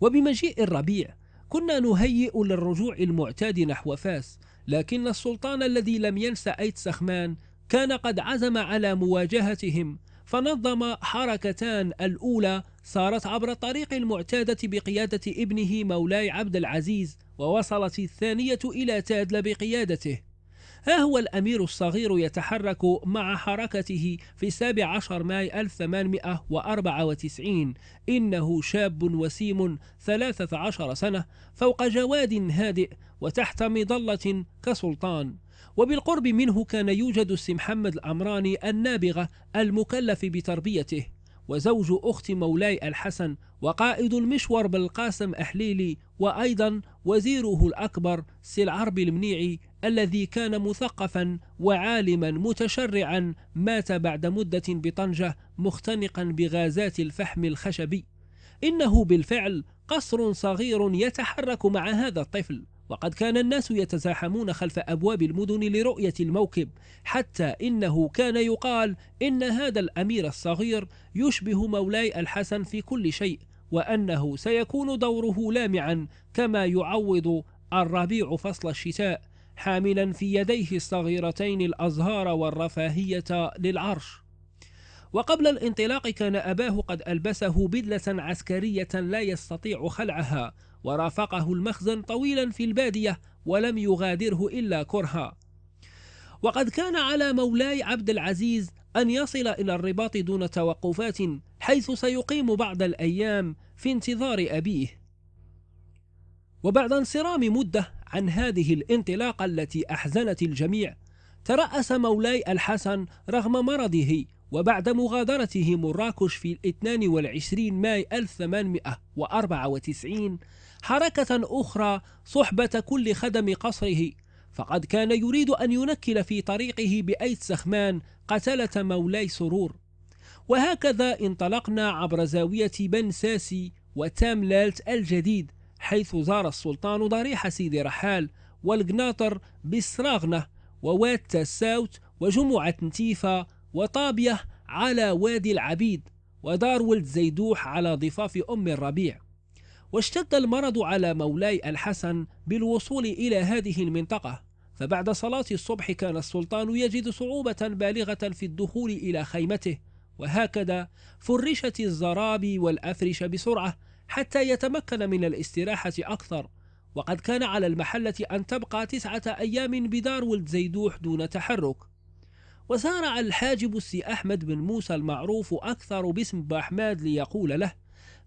وبمجيء الربيع كنا نهيئ للرجوع المعتاد نحو فاس لكن السلطان الذي لم ينس أيت سخمان كان قد عزم على مواجهتهم فنظم حركتان الأولى صارت عبر الطريق المعتادة بقيادة ابنه مولاي عبد العزيز ووصلت الثانية إلى تادل بقيادته ها هو الأمير الصغير يتحرك مع حركته في 17 ماي 1894 إنه شاب وسيم 13 سنة فوق جواد هادئ وتحت مظلة كسلطان وبالقرب منه كان يوجد السي محمد الأمراني النابغة المكلف بتربيته وزوج أخت مولاي الحسن وقائد المشور بالقاسم أحليلي وأيضا وزيره الأكبر سي العرب المنيعي الذي كان مثقفا وعالما متشرعا مات بعد مدة بطنجة مختنقا بغازات الفحم الخشبي إنه بالفعل قصر صغير يتحرك مع هذا الطفل وقد كان الناس يتزاحمون خلف أبواب المدن لرؤية الموكب حتى إنه كان يقال إن هذا الأمير الصغير يشبه مولاي الحسن في كل شيء وأنه سيكون دوره لامعا كما يعوض الربيع فصل الشتاء حاملا في يديه الصغيرتين الأزهار والرفاهية للعرش وقبل الانطلاق كان أباه قد ألبسه بدلة عسكرية لا يستطيع خلعها ورافقه المخزن طويلا في البادية ولم يغادره إلا كرها وقد كان على مولاي عبد العزيز أن يصل إلى الرباط دون توقفات حيث سيقيم بعض الأيام في انتظار أبيه وبعد انصرام مدة عن هذه الانطلاقة التي أحزنت الجميع ترأس مولاي الحسن رغم مرضه وبعد مغادرته مراكش في 22 ماي 1894 حركة أخرى صحبة كل خدم قصره فقد كان يريد أن ينكل في طريقه بأيت سخمان قتلة مولاي سرور وهكذا انطلقنا عبر زاوية بن ساسي وتاملالت الجديد حيث زار السلطان ضريح سيدي رحال والقناطر بسراغنة وواد تساوت وجمعة نتيفة وطابية على وادي العبيد ودار ولد زيدوح على ضفاف أم الربيع واشتد المرض على مولاي الحسن بالوصول إلى هذه المنطقة فبعد صلاة الصبح كان السلطان يجد صعوبة بالغة في الدخول إلى خيمته وهكذا فرشت الزرابي والأفرش بسرعة حتى يتمكن من الاستراحة أكثر وقد كان على المحلة أن تبقى تسعة أيام بدار ولد زيدوح دون تحرك وسارع الحاجب السي أحمد بن موسى المعروف أكثر باسم بأحمد ليقول له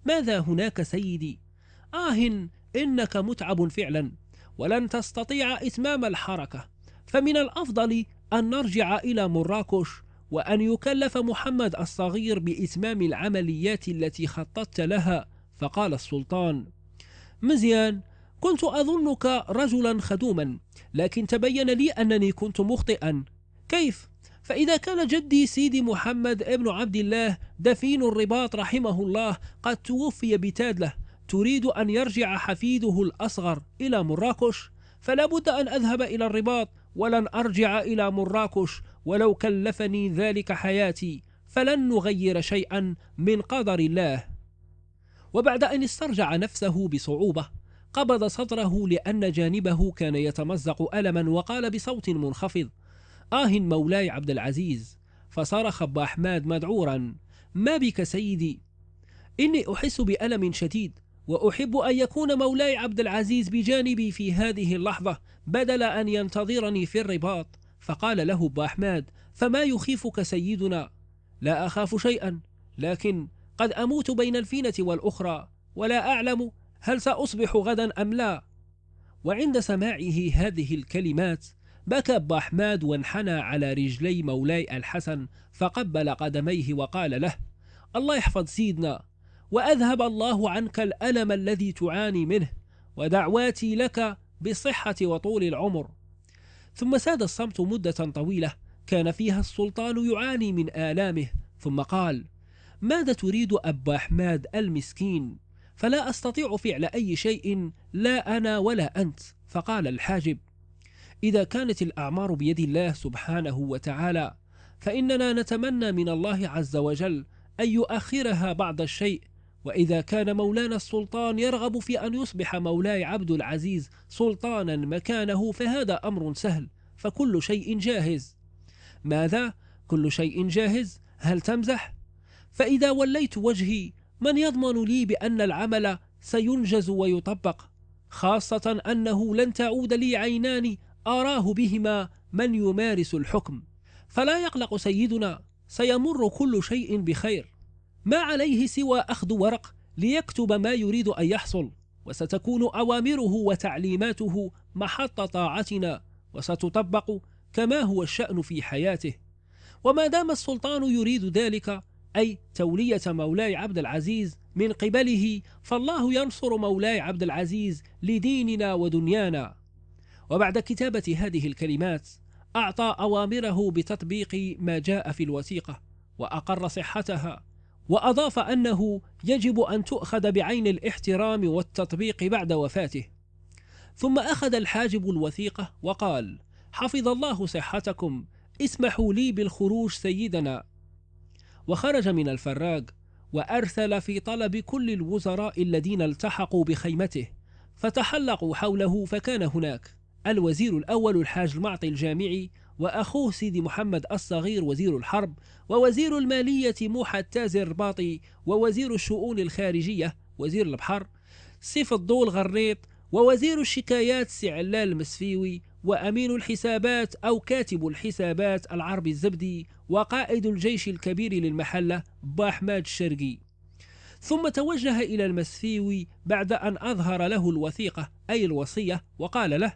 ماذا هناك سيدي آه إنك متعب فعلا ولن تستطيع إتمام الحركة فمن الأفضل أن نرجع إلى مراكش وأن يكلف محمد الصغير بإتمام العمليات التي خططت لها فقال السلطان مزيان كنت أظنك رجلا خدوما لكن تبين لي أنني كنت مخطئا كيف؟ فإذا كان جدي سيدي محمد ابن عبد الله دفين الرباط رحمه الله قد توفي بتادلة تريد أن يرجع حفيده الأصغر إلى مراكش فلا بد أن أذهب إلى الرباط ولن أرجع إلى مراكش ولو كلفني ذلك حياتي فلن نغير شيئا من قدر الله وبعد ان استرجع نفسه بصعوبه قبض صدره لان جانبه كان يتمزق الما وقال بصوت منخفض اه مولاي عبد العزيز فصرخ ابو احمد مدعورا ما بك سيدي اني احس بالم شديد واحب ان يكون مولاي عبد العزيز بجانبي في هذه اللحظه بدل ان ينتظرني في الرباط فقال له بأحمد فما يخيفك سيدنا لا أخاف شيئا لكن قد أموت بين الفينة والأخرى ولا أعلم هل سأصبح غدا أم لا وعند سماعه هذه الكلمات بكى بحماد وانحنى على رجلي مولاي الحسن فقبل قدميه وقال له الله يحفظ سيدنا وأذهب الله عنك الألم الذي تعاني منه ودعواتي لك بالصحة وطول العمر ثم ساد الصمت مدة طويلة كان فيها السلطان يعاني من آلامه ثم قال ماذا تريد أبا أحمد المسكين فلا أستطيع فعل أي شيء لا أنا ولا أنت فقال الحاجب إذا كانت الأعمار بيد الله سبحانه وتعالى فإننا نتمنى من الله عز وجل أن يؤخرها بعض الشيء وإذا كان مولانا السلطان يرغب في أن يصبح مولاي عبد العزيز سلطانا مكانه فهذا أمر سهل فكل شيء جاهز ماذا؟ كل شيء جاهز؟ هل تمزح؟ فإذا وليت وجهي من يضمن لي بأن العمل سينجز ويطبق خاصة أنه لن تعود لي عينان أراه بهما من يمارس الحكم فلا يقلق سيدنا سيمر كل شيء بخير ما عليه سوى أخذ ورق ليكتب ما يريد أن يحصل وستكون أوامره وتعليماته محط طاعتنا وستطبق كما هو الشأن في حياته وما دام السلطان يريد ذلك أي تولية مولاي عبد العزيز من قبله فالله ينصر مولاي عبد العزيز لديننا ودنيانا وبعد كتابة هذه الكلمات أعطى أوامره بتطبيق ما جاء في الوثيقة وأقر صحتها وأضاف أنه يجب أن تؤخذ بعين الاحترام والتطبيق بعد وفاته ثم أخذ الحاجب الوثيقة وقال حفظ الله صحتكم اسمحوا لي بالخروج سيدنا وخرج من الفراق وأرسل في طلب كل الوزراء الذين التحقوا بخيمته فتحلقوا حوله فكان هناك الوزير الأول الحاج المعطي الجامعي وأخوه سيدي محمد الصغير وزير الحرب ووزير المالية موحى التازر الرباطي ووزير الشؤون الخارجية وزير البحر سيف الضول غريط ووزير الشكايات سعلال المسفيوي وأمين الحسابات أو كاتب الحسابات العربي الزبدي وقائد الجيش الكبير للمحلة باحمد الشرقي ثم توجه إلى المسفيوي بعد أن أظهر له الوثيقة أي الوصية وقال له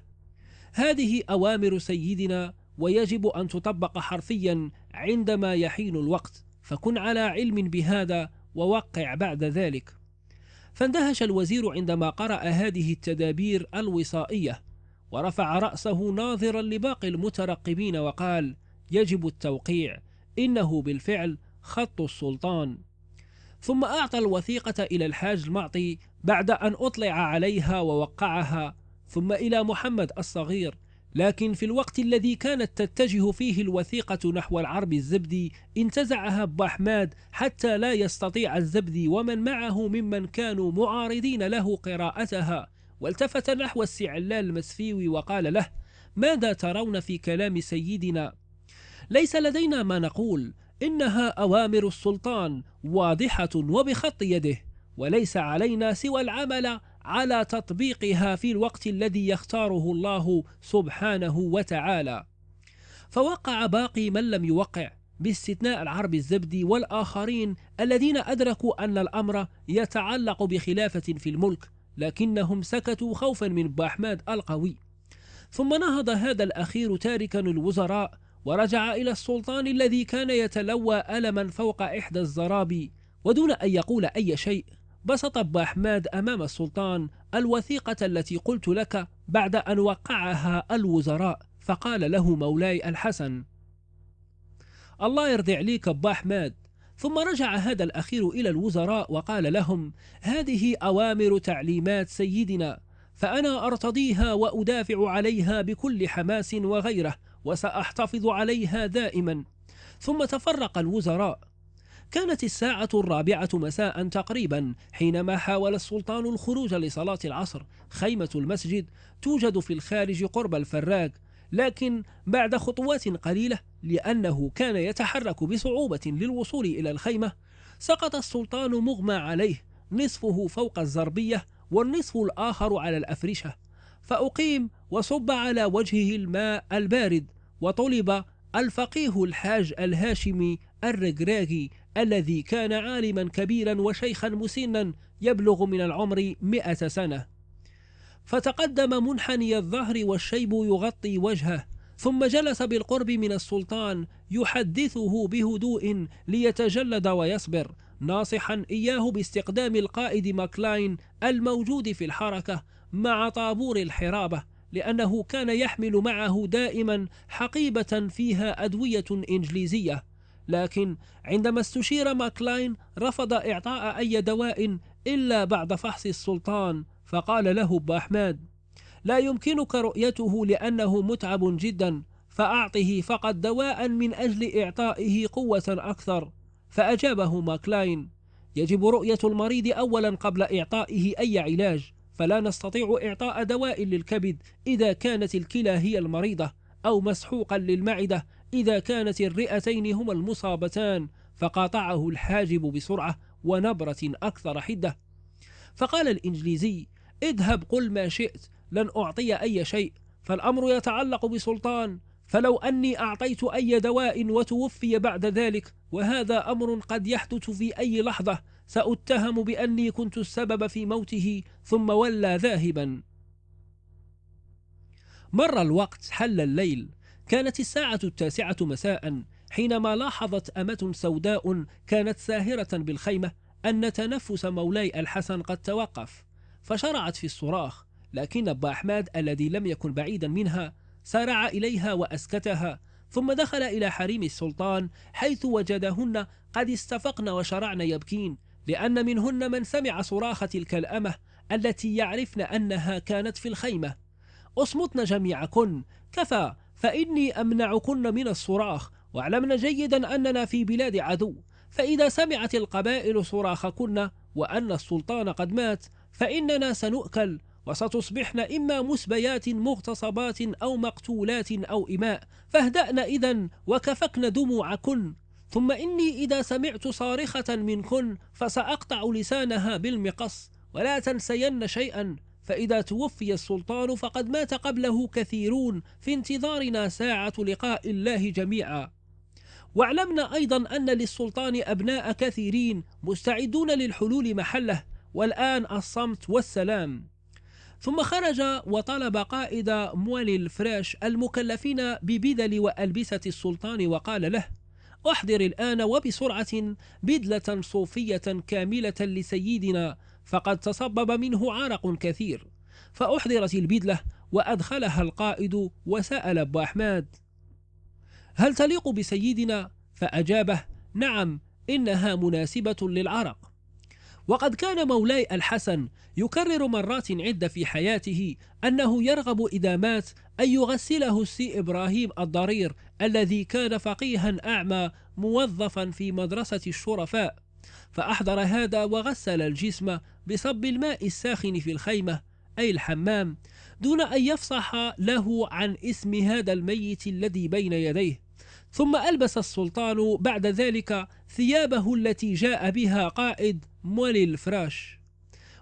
هذه أوامر سيدنا ويجب أن تطبق حرفيا عندما يحين الوقت فكن على علم بهذا ووقع بعد ذلك فاندهش الوزير عندما قرأ هذه التدابير الوصائية ورفع رأسه ناظرا لباقي المترقبين وقال يجب التوقيع إنه بالفعل خط السلطان ثم أعطى الوثيقة إلى الحاج المعطي بعد أن أطلع عليها ووقعها ثم إلى محمد الصغير لكن في الوقت الذي كانت تتجه فيه الوثيقة نحو العرب الزبدي انتزعها بأحمد حتى لا يستطيع الزبدي ومن معه ممن كانوا معارضين له قراءتها والتفت نحو السعلال المسفيوي وقال له ماذا ترون في كلام سيدنا ليس لدينا ما نقول إنها أوامر السلطان واضحة وبخط يده وليس علينا سوى العمل على تطبيقها في الوقت الذي يختاره الله سبحانه وتعالى فوقع باقي من لم يوقع باستثناء العرب الزبدي والآخرين الذين أدركوا أن الأمر يتعلق بخلافة في الملك لكنهم سكتوا خوفا من بأحمد القوي ثم نهض هذا الأخير تاركا الوزراء ورجع إلى السلطان الذي كان يتلوى ألما فوق إحدى الزرابي ودون أن يقول أي شيء بسط أبا أحمد أمام السلطان الوثيقة التي قلت لك بعد أن وقعها الوزراء فقال له مولاي الحسن الله يرضي عليك أبا أحمد ثم رجع هذا الأخير إلى الوزراء وقال لهم هذه أوامر تعليمات سيدنا فأنا أرتضيها وأدافع عليها بكل حماس وغيره وسأحتفظ عليها دائما ثم تفرق الوزراء كانت الساعة الرابعة مساء تقريبا حينما حاول السلطان الخروج لصلاة العصر خيمة المسجد توجد في الخارج قرب الفراق لكن بعد خطوات قليلة لأنه كان يتحرك بصعوبة للوصول إلى الخيمة سقط السلطان مغمى عليه نصفه فوق الزربية والنصف الآخر على الأفرشة فأقيم وصب على وجهه الماء البارد وطلب الفقيه الحاج الهاشمي الرجراجي الذي كان عالما كبيرا وشيخا مسنا يبلغ من العمر مئة سنة فتقدم منحني الظهر والشيب يغطي وجهه ثم جلس بالقرب من السلطان يحدثه بهدوء ليتجلد ويصبر ناصحا إياه باستقدام القائد ماكلاين الموجود في الحركة مع طابور الحرابة لأنه كان يحمل معه دائما حقيبة فيها أدوية إنجليزية لكن عندما استشير ماكلاين رفض إعطاء أي دواء إلا بعد فحص السلطان فقال له بأحمد لا يمكنك رؤيته لأنه متعب جدا فأعطه فقط دواء من أجل إعطائه قوة أكثر فأجابه ماكلاين يجب رؤية المريض أولا قبل إعطائه أي علاج فلا نستطيع إعطاء دواء للكبد إذا كانت الكلى هي المريضة أو مسحوقا للمعدة إذا كانت الرئتين هما المصابتان فقاطعه الحاجب بسرعة ونبرة أكثر حدة فقال الإنجليزي اذهب قل ما شئت لن أعطي أي شيء فالأمر يتعلق بسلطان فلو أني أعطيت أي دواء وتوفي بعد ذلك وهذا أمر قد يحدث في أي لحظة سأتهم بأني كنت السبب في موته ثم ولى ذاهبا مر الوقت حل الليل كانت الساعة التاسعة مساء حينما لاحظت أمة سوداء كانت ساهرة بالخيمة أن تنفس مولاي الحسن قد توقف فشرعت في الصراخ لكن أبا أحمد الذي لم يكن بعيدا منها سارع إليها وأسكتها ثم دخل إلى حريم السلطان حيث وجدهن قد استفقن وشرعن يبكين لأن منهن من سمع صراخ تلك الأمة التي يعرفن أنها كانت في الخيمة اصمتن جميعكن كفى فإني أمنعكن من الصراخ واعلمن جيدا أننا في بلاد عدو فإذا سمعت القبائل صراخكن وأن السلطان قد مات فإننا سنؤكل وستصبحن إما مسبيات مغتصبات أو مقتولات أو إماء فاهدأن إذا وكفكن دموعكن ثم إني إذا سمعت صارخة منكن فسأقطع لسانها بالمقص ولا تنسين شيئا فإذا توفي السلطان فقد مات قبله كثيرون في انتظارنا ساعة لقاء الله جميعا واعلمنا أيضا أن للسلطان أبناء كثيرين مستعدون للحلول محله والآن الصمت والسلام ثم خرج وطلب قائد موالي الفراش المكلفين ببدل وألبسة السلطان وقال له احضر الآن وبسرعة بدلة صوفية كاملة لسيدنا فقد تصبب منه عرق كثير فأحضرت البدلة وأدخلها القائد وسأل أبو أحمد هل تليق بسيدنا؟ فأجابه نعم إنها مناسبة للعرق وقد كان مولاي الحسن يكرر مرات عدة في حياته أنه يرغب إذا مات أن يغسله السي إبراهيم الضرير الذي كان فقيها أعمى موظفا في مدرسة الشرفاء فأحضر هذا وغسل الجسم بصب الماء الساخن في الخيمة أي الحمام دون أن يفصح له عن اسم هذا الميت الذي بين يديه ثم ألبس السلطان بعد ذلك ثيابه التي جاء بها قائد مولي الفراش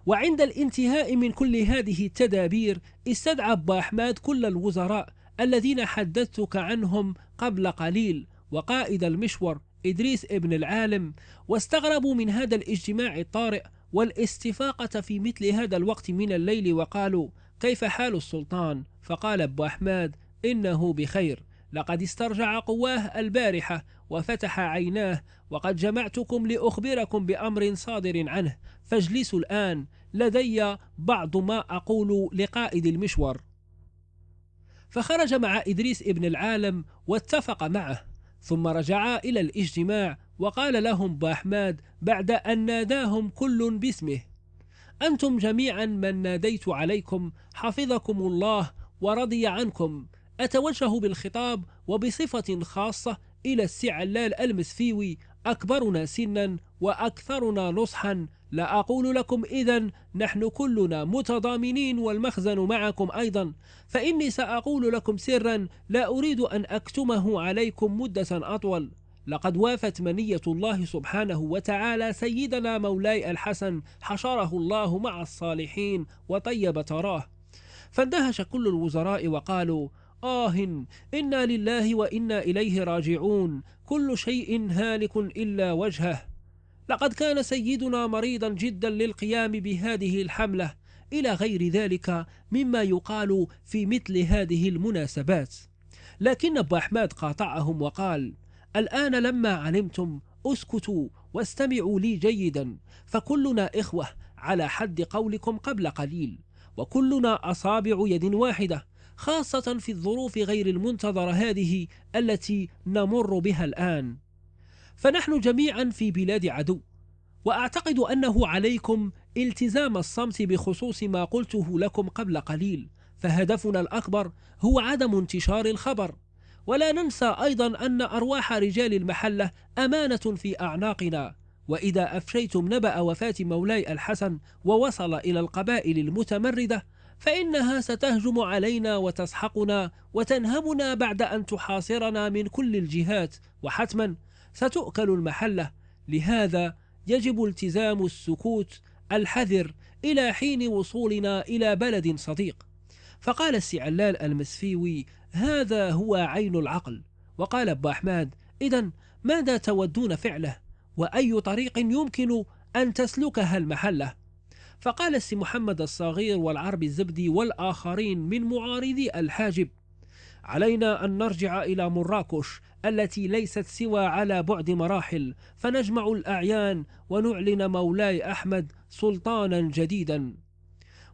وعند الانتهاء من كل هذه التدابير استدعى أبو أحمد كل الوزراء الذين حدثتك عنهم قبل قليل وقائد المشور إدريس ابن العالم واستغربوا من هذا الاجتماع الطارئ والاستفاقة في مثل هذا الوقت من الليل وقالوا كيف حال السلطان فقال أبو أحمد إنه بخير لقد استرجع قواه البارحة وفتح عيناه وقد جمعتكم لأخبركم بأمر صادر عنه فاجلسوا الآن لدي بعض ما أقول لقائد المشور فخرج مع إدريس ابن العالم واتفق معه ثم رجعا إلى الاجتماع وقال لهم بأحمد بعد أن ناداهم كل باسمه أنتم جميعا من ناديت عليكم حفظكم الله ورضي عنكم أتوجه بالخطاب وبصفة خاصة إلى السعلال المسفيوي أكبرنا سنا وأكثرنا نصحا لا أقول لكم إذا نحن كلنا متضامنين والمخزن معكم أيضا فإني سأقول لكم سرا لا أريد أن أكتمه عليكم مدة أطول لقد وافت منية الله سبحانه وتعالى سيدنا مولاي الحسن حشره الله مع الصالحين وطيب تراه فاندهش كل الوزراء وقالوا آه إنا لله وإنا إليه راجعون كل شيء هالك إلا وجهه لقد كان سيدنا مريضا جدا للقيام بهذه الحملة إلى غير ذلك مما يقال في مثل هذه المناسبات لكن أبو أحمد قاطعهم وقال الآن لما علمتم اسكتوا واستمعوا لي جيدا فكلنا إخوة على حد قولكم قبل قليل وكلنا أصابع يد واحدة خاصة في الظروف غير المنتظرة هذه التي نمر بها الآن فنحن جميعا في بلاد عدو واعتقد انه عليكم التزام الصمت بخصوص ما قلته لكم قبل قليل فهدفنا الاكبر هو عدم انتشار الخبر ولا ننسى ايضا ان ارواح رجال المحله امانه في اعناقنا واذا افشيتم نبا وفاه مولاي الحسن ووصل الى القبائل المتمرده فانها ستهجم علينا وتسحقنا وتنهمنا بعد ان تحاصرنا من كل الجهات وحتما ستؤكل المحلة لهذا يجب التزام السكوت الحذر إلى حين وصولنا إلى بلد صديق فقال السعلال المسفيوي هذا هو عين العقل وقال أبو أحمد إذا ماذا تودون فعله وأي طريق يمكن أن تسلكها المحلة فقال السي محمد الصغير والعرب الزبدي والآخرين من معارضي الحاجب علينا أن نرجع إلى مراكش التي ليست سوى على بعد مراحل فنجمع الأعيان ونعلن مولاي أحمد سلطانا جديدا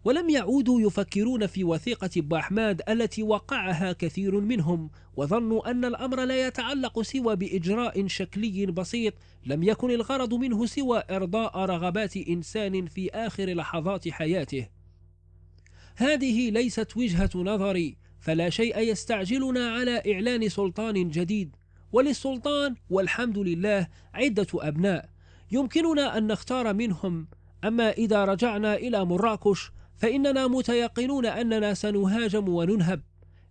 ولم يعودوا يفكرون في وثيقة بأحماد التي وقعها كثير منهم وظنوا أن الأمر لا يتعلق سوى بإجراء شكلي بسيط لم يكن الغرض منه سوى إرضاء رغبات إنسان في آخر لحظات حياته هذه ليست وجهة نظري فلا شيء يستعجلنا على إعلان سلطان جديد وللسلطان والحمد لله عدة أبناء يمكننا أن نختار منهم أما إذا رجعنا إلى مراكش فإننا متيقنون أننا سنهاجم وننهب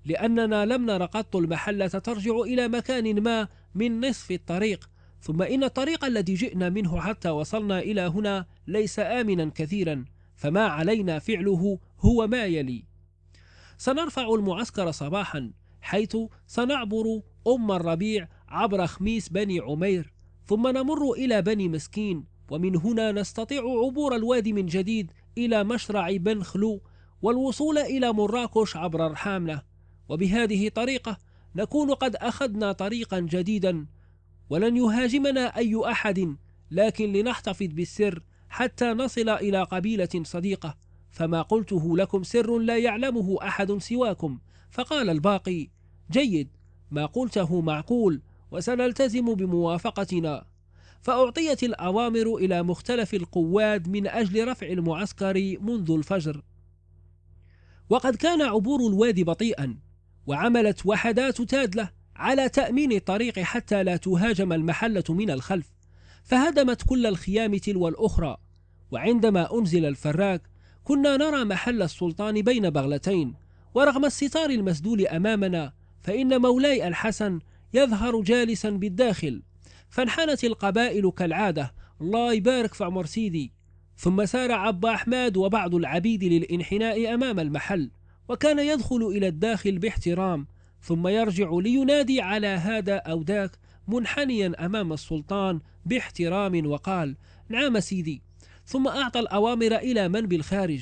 لأننا لم نر قط المحلة ترجع إلى مكان ما من نصف الطريق ثم إن الطريق الذي جئنا منه حتى وصلنا إلى هنا ليس آمنا كثيرا فما علينا فعله هو ما يلي سنرفع المعسكر صباحا حيث سنعبر أم الربيع عبر خميس بني عمير ثم نمر إلى بني مسكين ومن هنا نستطيع عبور الوادي من جديد إلى مشرع بن خلو والوصول إلى مراكش عبر الحاملة وبهذه طريقة نكون قد أخذنا طريقا جديدا ولن يهاجمنا أي أحد لكن لنحتفظ بالسر حتى نصل إلى قبيلة صديقة فما قلته لكم سر لا يعلمه أحد سواكم فقال الباقي جيد ما قلته معقول وسنلتزم بموافقتنا فأعطيت الأوامر إلى مختلف القواد من أجل رفع المعسكر منذ الفجر وقد كان عبور الوادي بطيئا وعملت وحدات تادلة على تأمين الطريق حتى لا تهاجم المحلة من الخلف فهدمت كل الخيام تلو الأخرى وعندما أنزل الفراك كنا نرى محل السلطان بين بغلتين ورغم الستار المسدول أمامنا فإن مولاي الحسن يظهر جالسا بالداخل فانحنت القبائل كالعادة الله يبارك في عمر سيدي ثم سار عبا أحمد وبعض العبيد للانحناء أمام المحل وكان يدخل إلى الداخل باحترام ثم يرجع لينادي على هذا أو ذاك منحنيا أمام السلطان باحترام وقال نعم سيدي ثم أعطى الأوامر إلى من بالخارج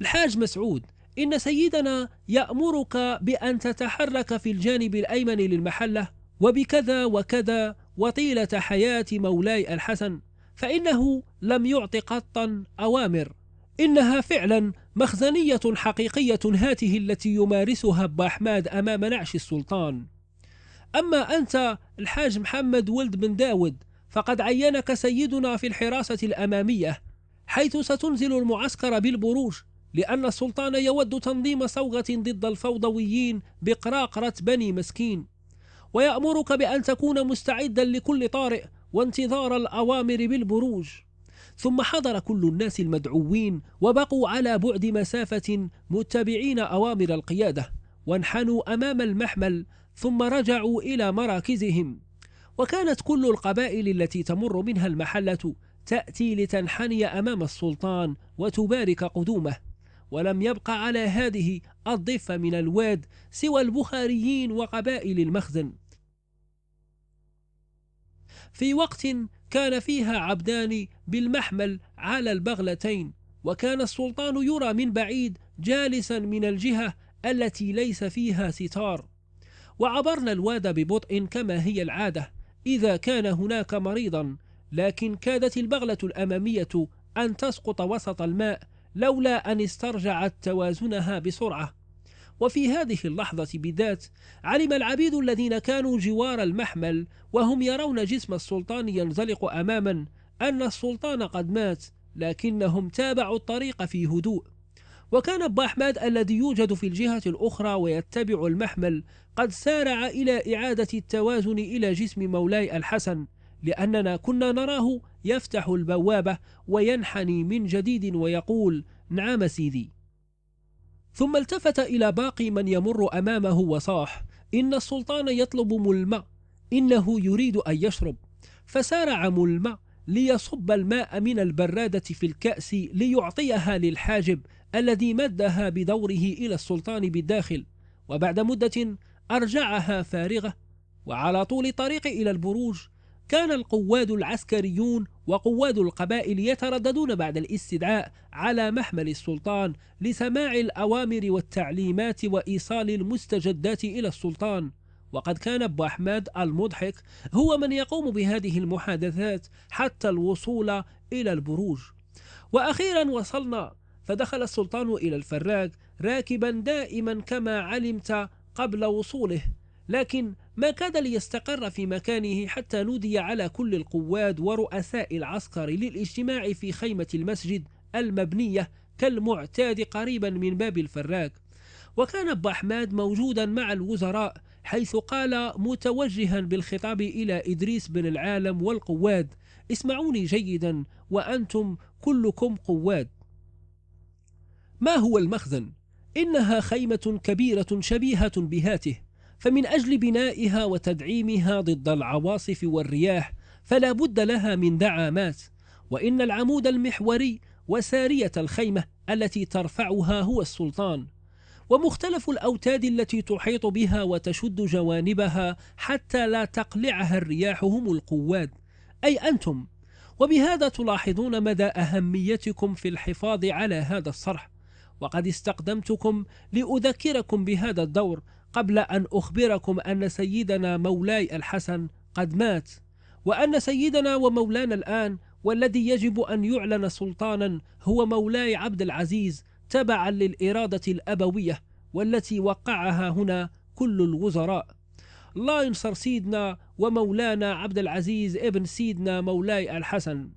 الحاج مسعود إن سيدنا يأمرك بأن تتحرك في الجانب الأيمن للمحلة وبكذا وكذا وطيلة حياة مولاي الحسن فإنه لم يعط قطا أوامر إنها فعلا مخزنية حقيقية هاته التي يمارسها أبا أحمد أمام نعش السلطان أما أنت الحاج محمد ولد بن داود فقد عينك سيدنا في الحراسة الأمامية حيث ستنزل المعسكر بالبروج لأن السلطان يود تنظيم صوغة ضد الفوضويين بقراقرة بني مسكين ويأمرك بأن تكون مستعدا لكل طارئ وانتظار الأوامر بالبروج ثم حضر كل الناس المدعوين وبقوا على بعد مسافة متبعين أوامر القيادة وانحنوا أمام المحمل ثم رجعوا إلى مراكزهم وكانت كل القبائل التي تمر منها المحلة تأتي لتنحني أمام السلطان وتبارك قدومه ولم يبق على هذه الضفة من الواد سوى البخاريين وقبائل المخزن في وقت كان فيها عبدان بالمحمل على البغلتين وكان السلطان يرى من بعيد جالسا من الجهة التي ليس فيها ستار وعبرنا الواد ببطء كما هي العادة إذا كان هناك مريضا لكن كادت البغلة الأمامية أن تسقط وسط الماء لولا أن استرجعت توازنها بسرعة وفي هذه اللحظة بالذات علم العبيد الذين كانوا جوار المحمل وهم يرون جسم السلطان ينزلق أماما أن السلطان قد مات لكنهم تابعوا الطريق في هدوء وكان أبا أحمد الذي يوجد في الجهة الأخرى ويتبع المحمل قد سارع إلى إعادة التوازن إلى جسم مولاي الحسن لأننا كنا نراه يفتح البوابة وينحني من جديد ويقول نعم سيدي ثم التفت إلى باقي من يمر أمامه وصاح إن السلطان يطلب ملمى إنه يريد أن يشرب فسارع ملمى ليصب الماء من البرادة في الكأس ليعطيها للحاجب الذي مدها بدوره إلى السلطان بالداخل وبعد مدة أرجعها فارغة وعلى طول الطريق إلى البروج كان القواد العسكريون وقواد القبائل يترددون بعد الاستدعاء على محمل السلطان لسماع الأوامر والتعليمات وإيصال المستجدات إلى السلطان وقد كان أبو أحمد المضحك هو من يقوم بهذه المحادثات حتى الوصول إلى البروج وأخيرا وصلنا فدخل السلطان إلى الفراق راكبا دائما كما علمت قبل وصوله لكن ما كاد ليستقر في مكانه حتى نودي على كل القواد ورؤساء العسكر للاجتماع في خيمة المسجد المبنية كالمعتاد قريبا من باب الفراق وكان أبو أحمد موجودا مع الوزراء حيث قال متوجها بالخطاب إلى إدريس بن العالم والقواد اسمعوني جيدا وأنتم كلكم قواد ما هو المخزن؟ إنها خيمة كبيرة شبيهة بهاته فمن أجل بنائها وتدعيمها ضد العواصف والرياح فلا بد لها من دعامات وإن العمود المحوري وسارية الخيمة التي ترفعها هو السلطان ومختلف الأوتاد التي تحيط بها وتشد جوانبها حتى لا تقلعها الرياح هم القواد أي أنتم وبهذا تلاحظون مدى أهميتكم في الحفاظ على هذا الصرح وقد استقدمتكم لأذكركم بهذا الدور قبل أن أخبركم أن سيدنا مولاي الحسن قد مات وأن سيدنا ومولانا الآن والذي يجب أن يعلن سلطانا هو مولاي عبد العزيز تبعا للإرادة الأبوية والتي وقعها هنا كل الوزراء الله ينصر سيدنا ومولانا عبد العزيز ابن سيدنا مولاي الحسن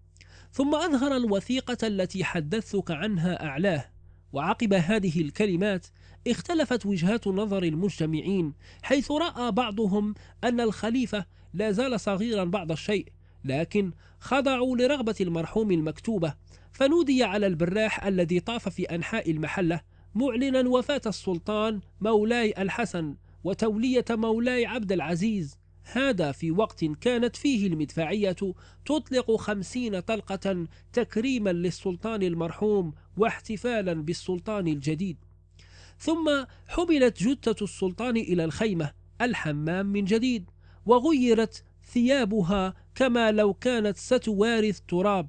ثم أظهر الوثيقة التي حدثتك عنها أعلاه وعقب هذه الكلمات اختلفت وجهات نظر المجتمعين حيث رأى بعضهم أن الخليفة لا زال صغيرا بعض الشيء لكن خضعوا لرغبة المرحوم المكتوبة فنودي على البراح الذي طاف في أنحاء المحلة معلنا وفاة السلطان مولاي الحسن وتولية مولاي عبد العزيز هذا في وقت كانت فيه المدفعية تطلق خمسين طلقة تكريما للسلطان المرحوم واحتفالا بالسلطان الجديد ثم حملت جثة السلطان إلى الخيمة الحمام من جديد وغيرت ثيابها كما لو كانت ستواري التراب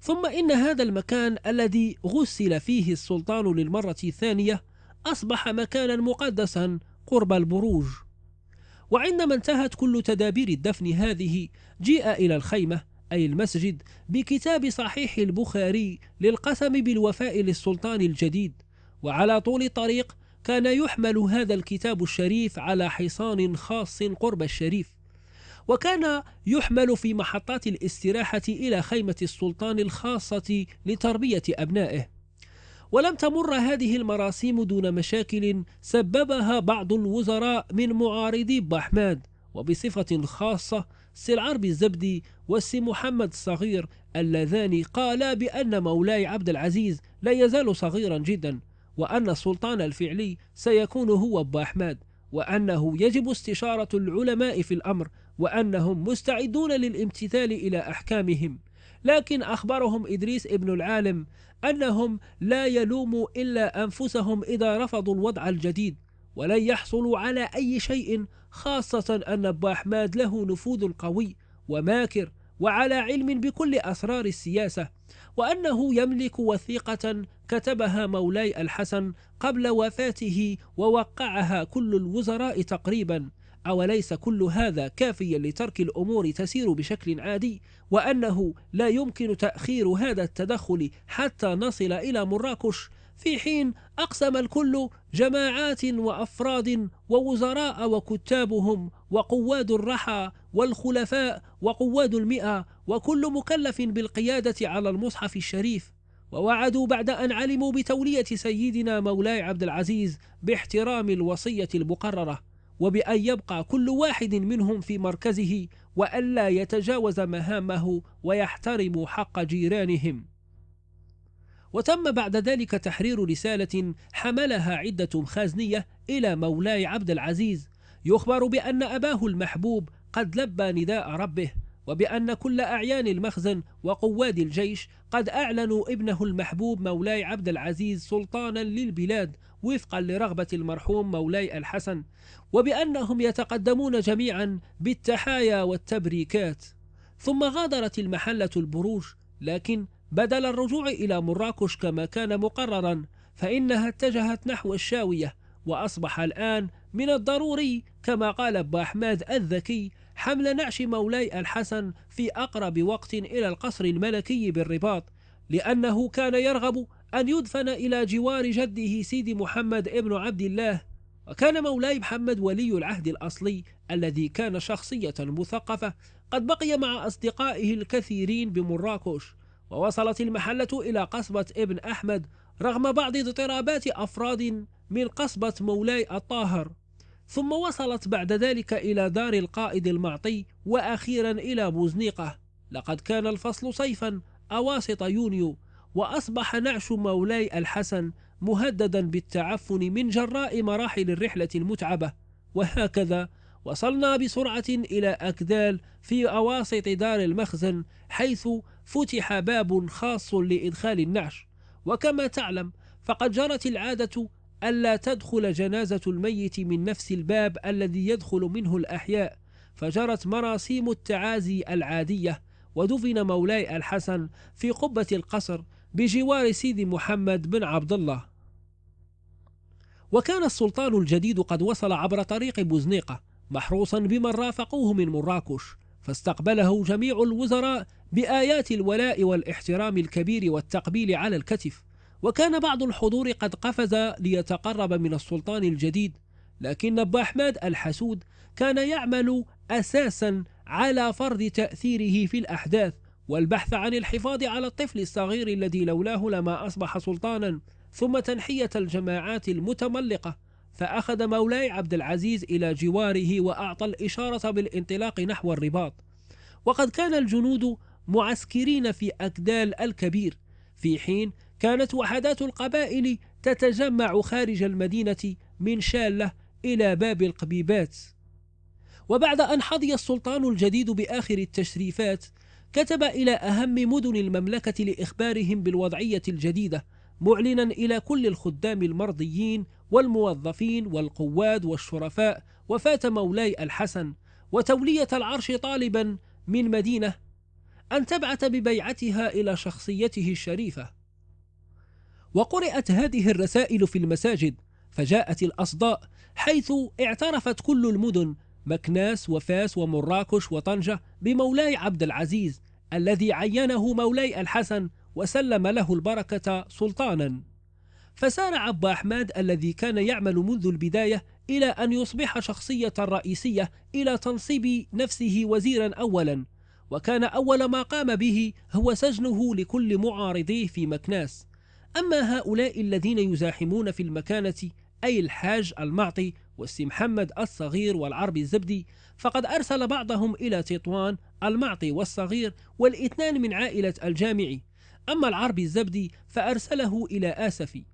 ثم إن هذا المكان الذي غسل فيه السلطان للمرة الثانية أصبح مكانا مقدسا قرب البروج وعندما انتهت كل تدابير الدفن هذه جيء إلى الخيمة أي المسجد بكتاب صحيح البخاري للقسم بالوفاء للسلطان الجديد وعلى طول الطريق كان يحمل هذا الكتاب الشريف على حصان خاص قرب الشريف وكان يحمل في محطات الاستراحة إلى خيمة السلطان الخاصة لتربية أبنائه ولم تمر هذه المراسيم دون مشاكل سببها بعض الوزراء من معارضي بحماد وبصفة خاصة سلعرب الزبدي والسي محمد الصغير اللذان قالا بأن مولاي عبد العزيز لا يزال صغيرا جدا وأن السلطان الفعلي سيكون هو بأحمد وأنه يجب استشارة العلماء في الأمر وأنهم مستعدون للامتثال إلى أحكامهم لكن أخبرهم إدريس ابن العالم أنهم لا يلوموا إلا أنفسهم إذا رفضوا الوضع الجديد ولن يحصلوا على أي شيء خاصة أن أبا أحمد له نفوذ قوي وماكر وعلى علم بكل أسرار السياسة وأنه يملك وثيقة كتبها مولاي الحسن قبل وفاته ووقعها كل الوزراء تقريبا أوليس كل هذا كافيا لترك الأمور تسير بشكل عادي وأنه لا يمكن تأخير هذا التدخل حتى نصل إلى مراكش في حين أقسم الكل جماعات وأفراد ووزراء وكتابهم وقواد الرحى والخلفاء وقواد المئة وكل مكلف بالقيادة على المصحف الشريف ووعدوا بعد أن علموا بتولية سيدنا مولاي عبد العزيز باحترام الوصية المقررة وبأن يبقى كل واحد منهم في مركزه وألا يتجاوز مهامه ويحترم حق جيرانهم وتم بعد ذلك تحرير رسالة حملها عدة خازنية إلى مولاي عبد العزيز يخبر بأن أباه المحبوب قد لبى نداء ربه وبأن كل أعيان المخزن وقواد الجيش قد أعلنوا ابنه المحبوب مولاي عبد العزيز سلطانا للبلاد وفقا لرغبة المرحوم مولاي الحسن وبأنهم يتقدمون جميعا بالتحايا والتبريكات ثم غادرت المحلة البروج لكن بدل الرجوع إلى مراكش كما كان مقررا فإنها اتجهت نحو الشاوية وأصبح الآن من الضروري كما قال أبا أحمد الذكي حمل نعش مولاي الحسن في أقرب وقت إلى القصر الملكي بالرباط لأنه كان يرغب أن يدفن إلى جوار جده سيدي محمد ابن عبد الله وكان مولاي محمد ولي العهد الأصلي الذي كان شخصية مثقفة قد بقي مع أصدقائه الكثيرين بمراكش ووصلت المحلة إلى قصبة ابن أحمد رغم بعض اضطرابات أفراد من قصبة مولاي الطاهر ثم وصلت بعد ذلك إلى دار القائد المعطي وأخيرا إلى بوزنيقة لقد كان الفصل صيفا أواسط يونيو وأصبح نعش مولاي الحسن مهددا بالتعفن من جراء مراحل الرحلة المتعبة وهكذا وصلنا بسرعة إلى أكدال في أواسط دار المخزن حيث فتح باب خاص لإدخال النعش وكما تعلم فقد جرت العادة ألا تدخل جنازة الميت من نفس الباب الذي يدخل منه الأحياء فجرت مراسيم التعازي العادية ودفن مولاي الحسن في قبة القصر بجوار سيدي محمد بن عبد الله وكان السلطان الجديد قد وصل عبر طريق بوزنيقة محروسا بمن رافقوه من مراكش فاستقبله جميع الوزراء بآيات الولاء والاحترام الكبير والتقبيل على الكتف وكان بعض الحضور قد قفز ليتقرب من السلطان الجديد لكن أبو أحمد الحسود كان يعمل أساسا على فرض تأثيره في الأحداث والبحث عن الحفاظ على الطفل الصغير الذي لولاه لما أصبح سلطانا ثم تنحية الجماعات المتملقة فأخذ مولاي عبد العزيز إلى جواره وأعطى الإشارة بالانطلاق نحو الرباط وقد كان الجنود معسكرين في أكدال الكبير في حين كانت وحدات القبائل تتجمع خارج المدينة من شالة إلى باب القبيبات وبعد أن حظي السلطان الجديد بآخر التشريفات كتب إلى أهم مدن المملكة لإخبارهم بالوضعية الجديدة معلنا إلى كل الخدام المرضيين والموظفين والقواد والشرفاء وفاة مولاي الحسن وتولية العرش طالبا من مدينة أن تبعث ببيعتها إلى شخصيته الشريفة وقرأت هذه الرسائل في المساجد فجاءت الأصداء حيث اعترفت كل المدن مكناس وفاس ومراكش وطنجة بمولاي عبد العزيز الذي عينه مولاي الحسن وسلم له البركة سلطانا فسار عبد أحمد الذي كان يعمل منذ البداية إلى أن يصبح شخصية رئيسية إلى تنصيب نفسه وزيرا أولا وكان أول ما قام به هو سجنه لكل معارضيه في مكناس أما هؤلاء الذين يزاحمون في المكانة أي الحاج المعطي والسي محمد الصغير والعرب الزبدي فقد أرسل بعضهم إلى تطوان المعطي والصغير والاثنان من عائلة الجامعي أما العربي الزبدي فأرسله إلى آسفي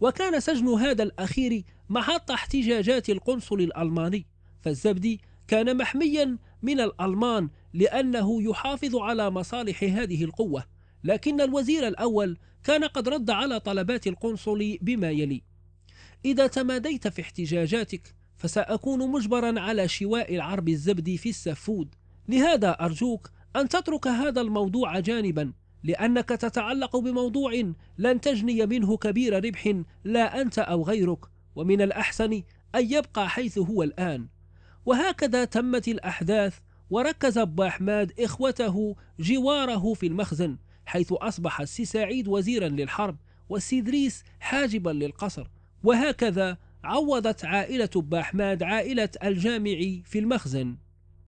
وكان سجن هذا الأخير محط احتجاجات القنصل الألماني فالزبدي كان محميا من الألمان لأنه يحافظ على مصالح هذه القوة لكن الوزير الأول كان قد رد على طلبات القنصل بما يلي إذا تماديت في احتجاجاتك فسأكون مجبرا على شواء العرب الزبدي في السفود لهذا أرجوك أن تترك هذا الموضوع جانبا لأنك تتعلق بموضوع لن تجني منه كبير ربح لا أنت أو غيرك ومن الأحسن أن يبقى حيث هو الآن وهكذا تمت الأحداث وركز أبو أحمد إخوته جواره في المخزن حيث أصبح السي سعيد وزيرا للحرب والسي إدريس حاجبا للقصر وهكذا عوضت عائلة أبو أحمد عائلة الجامعي في المخزن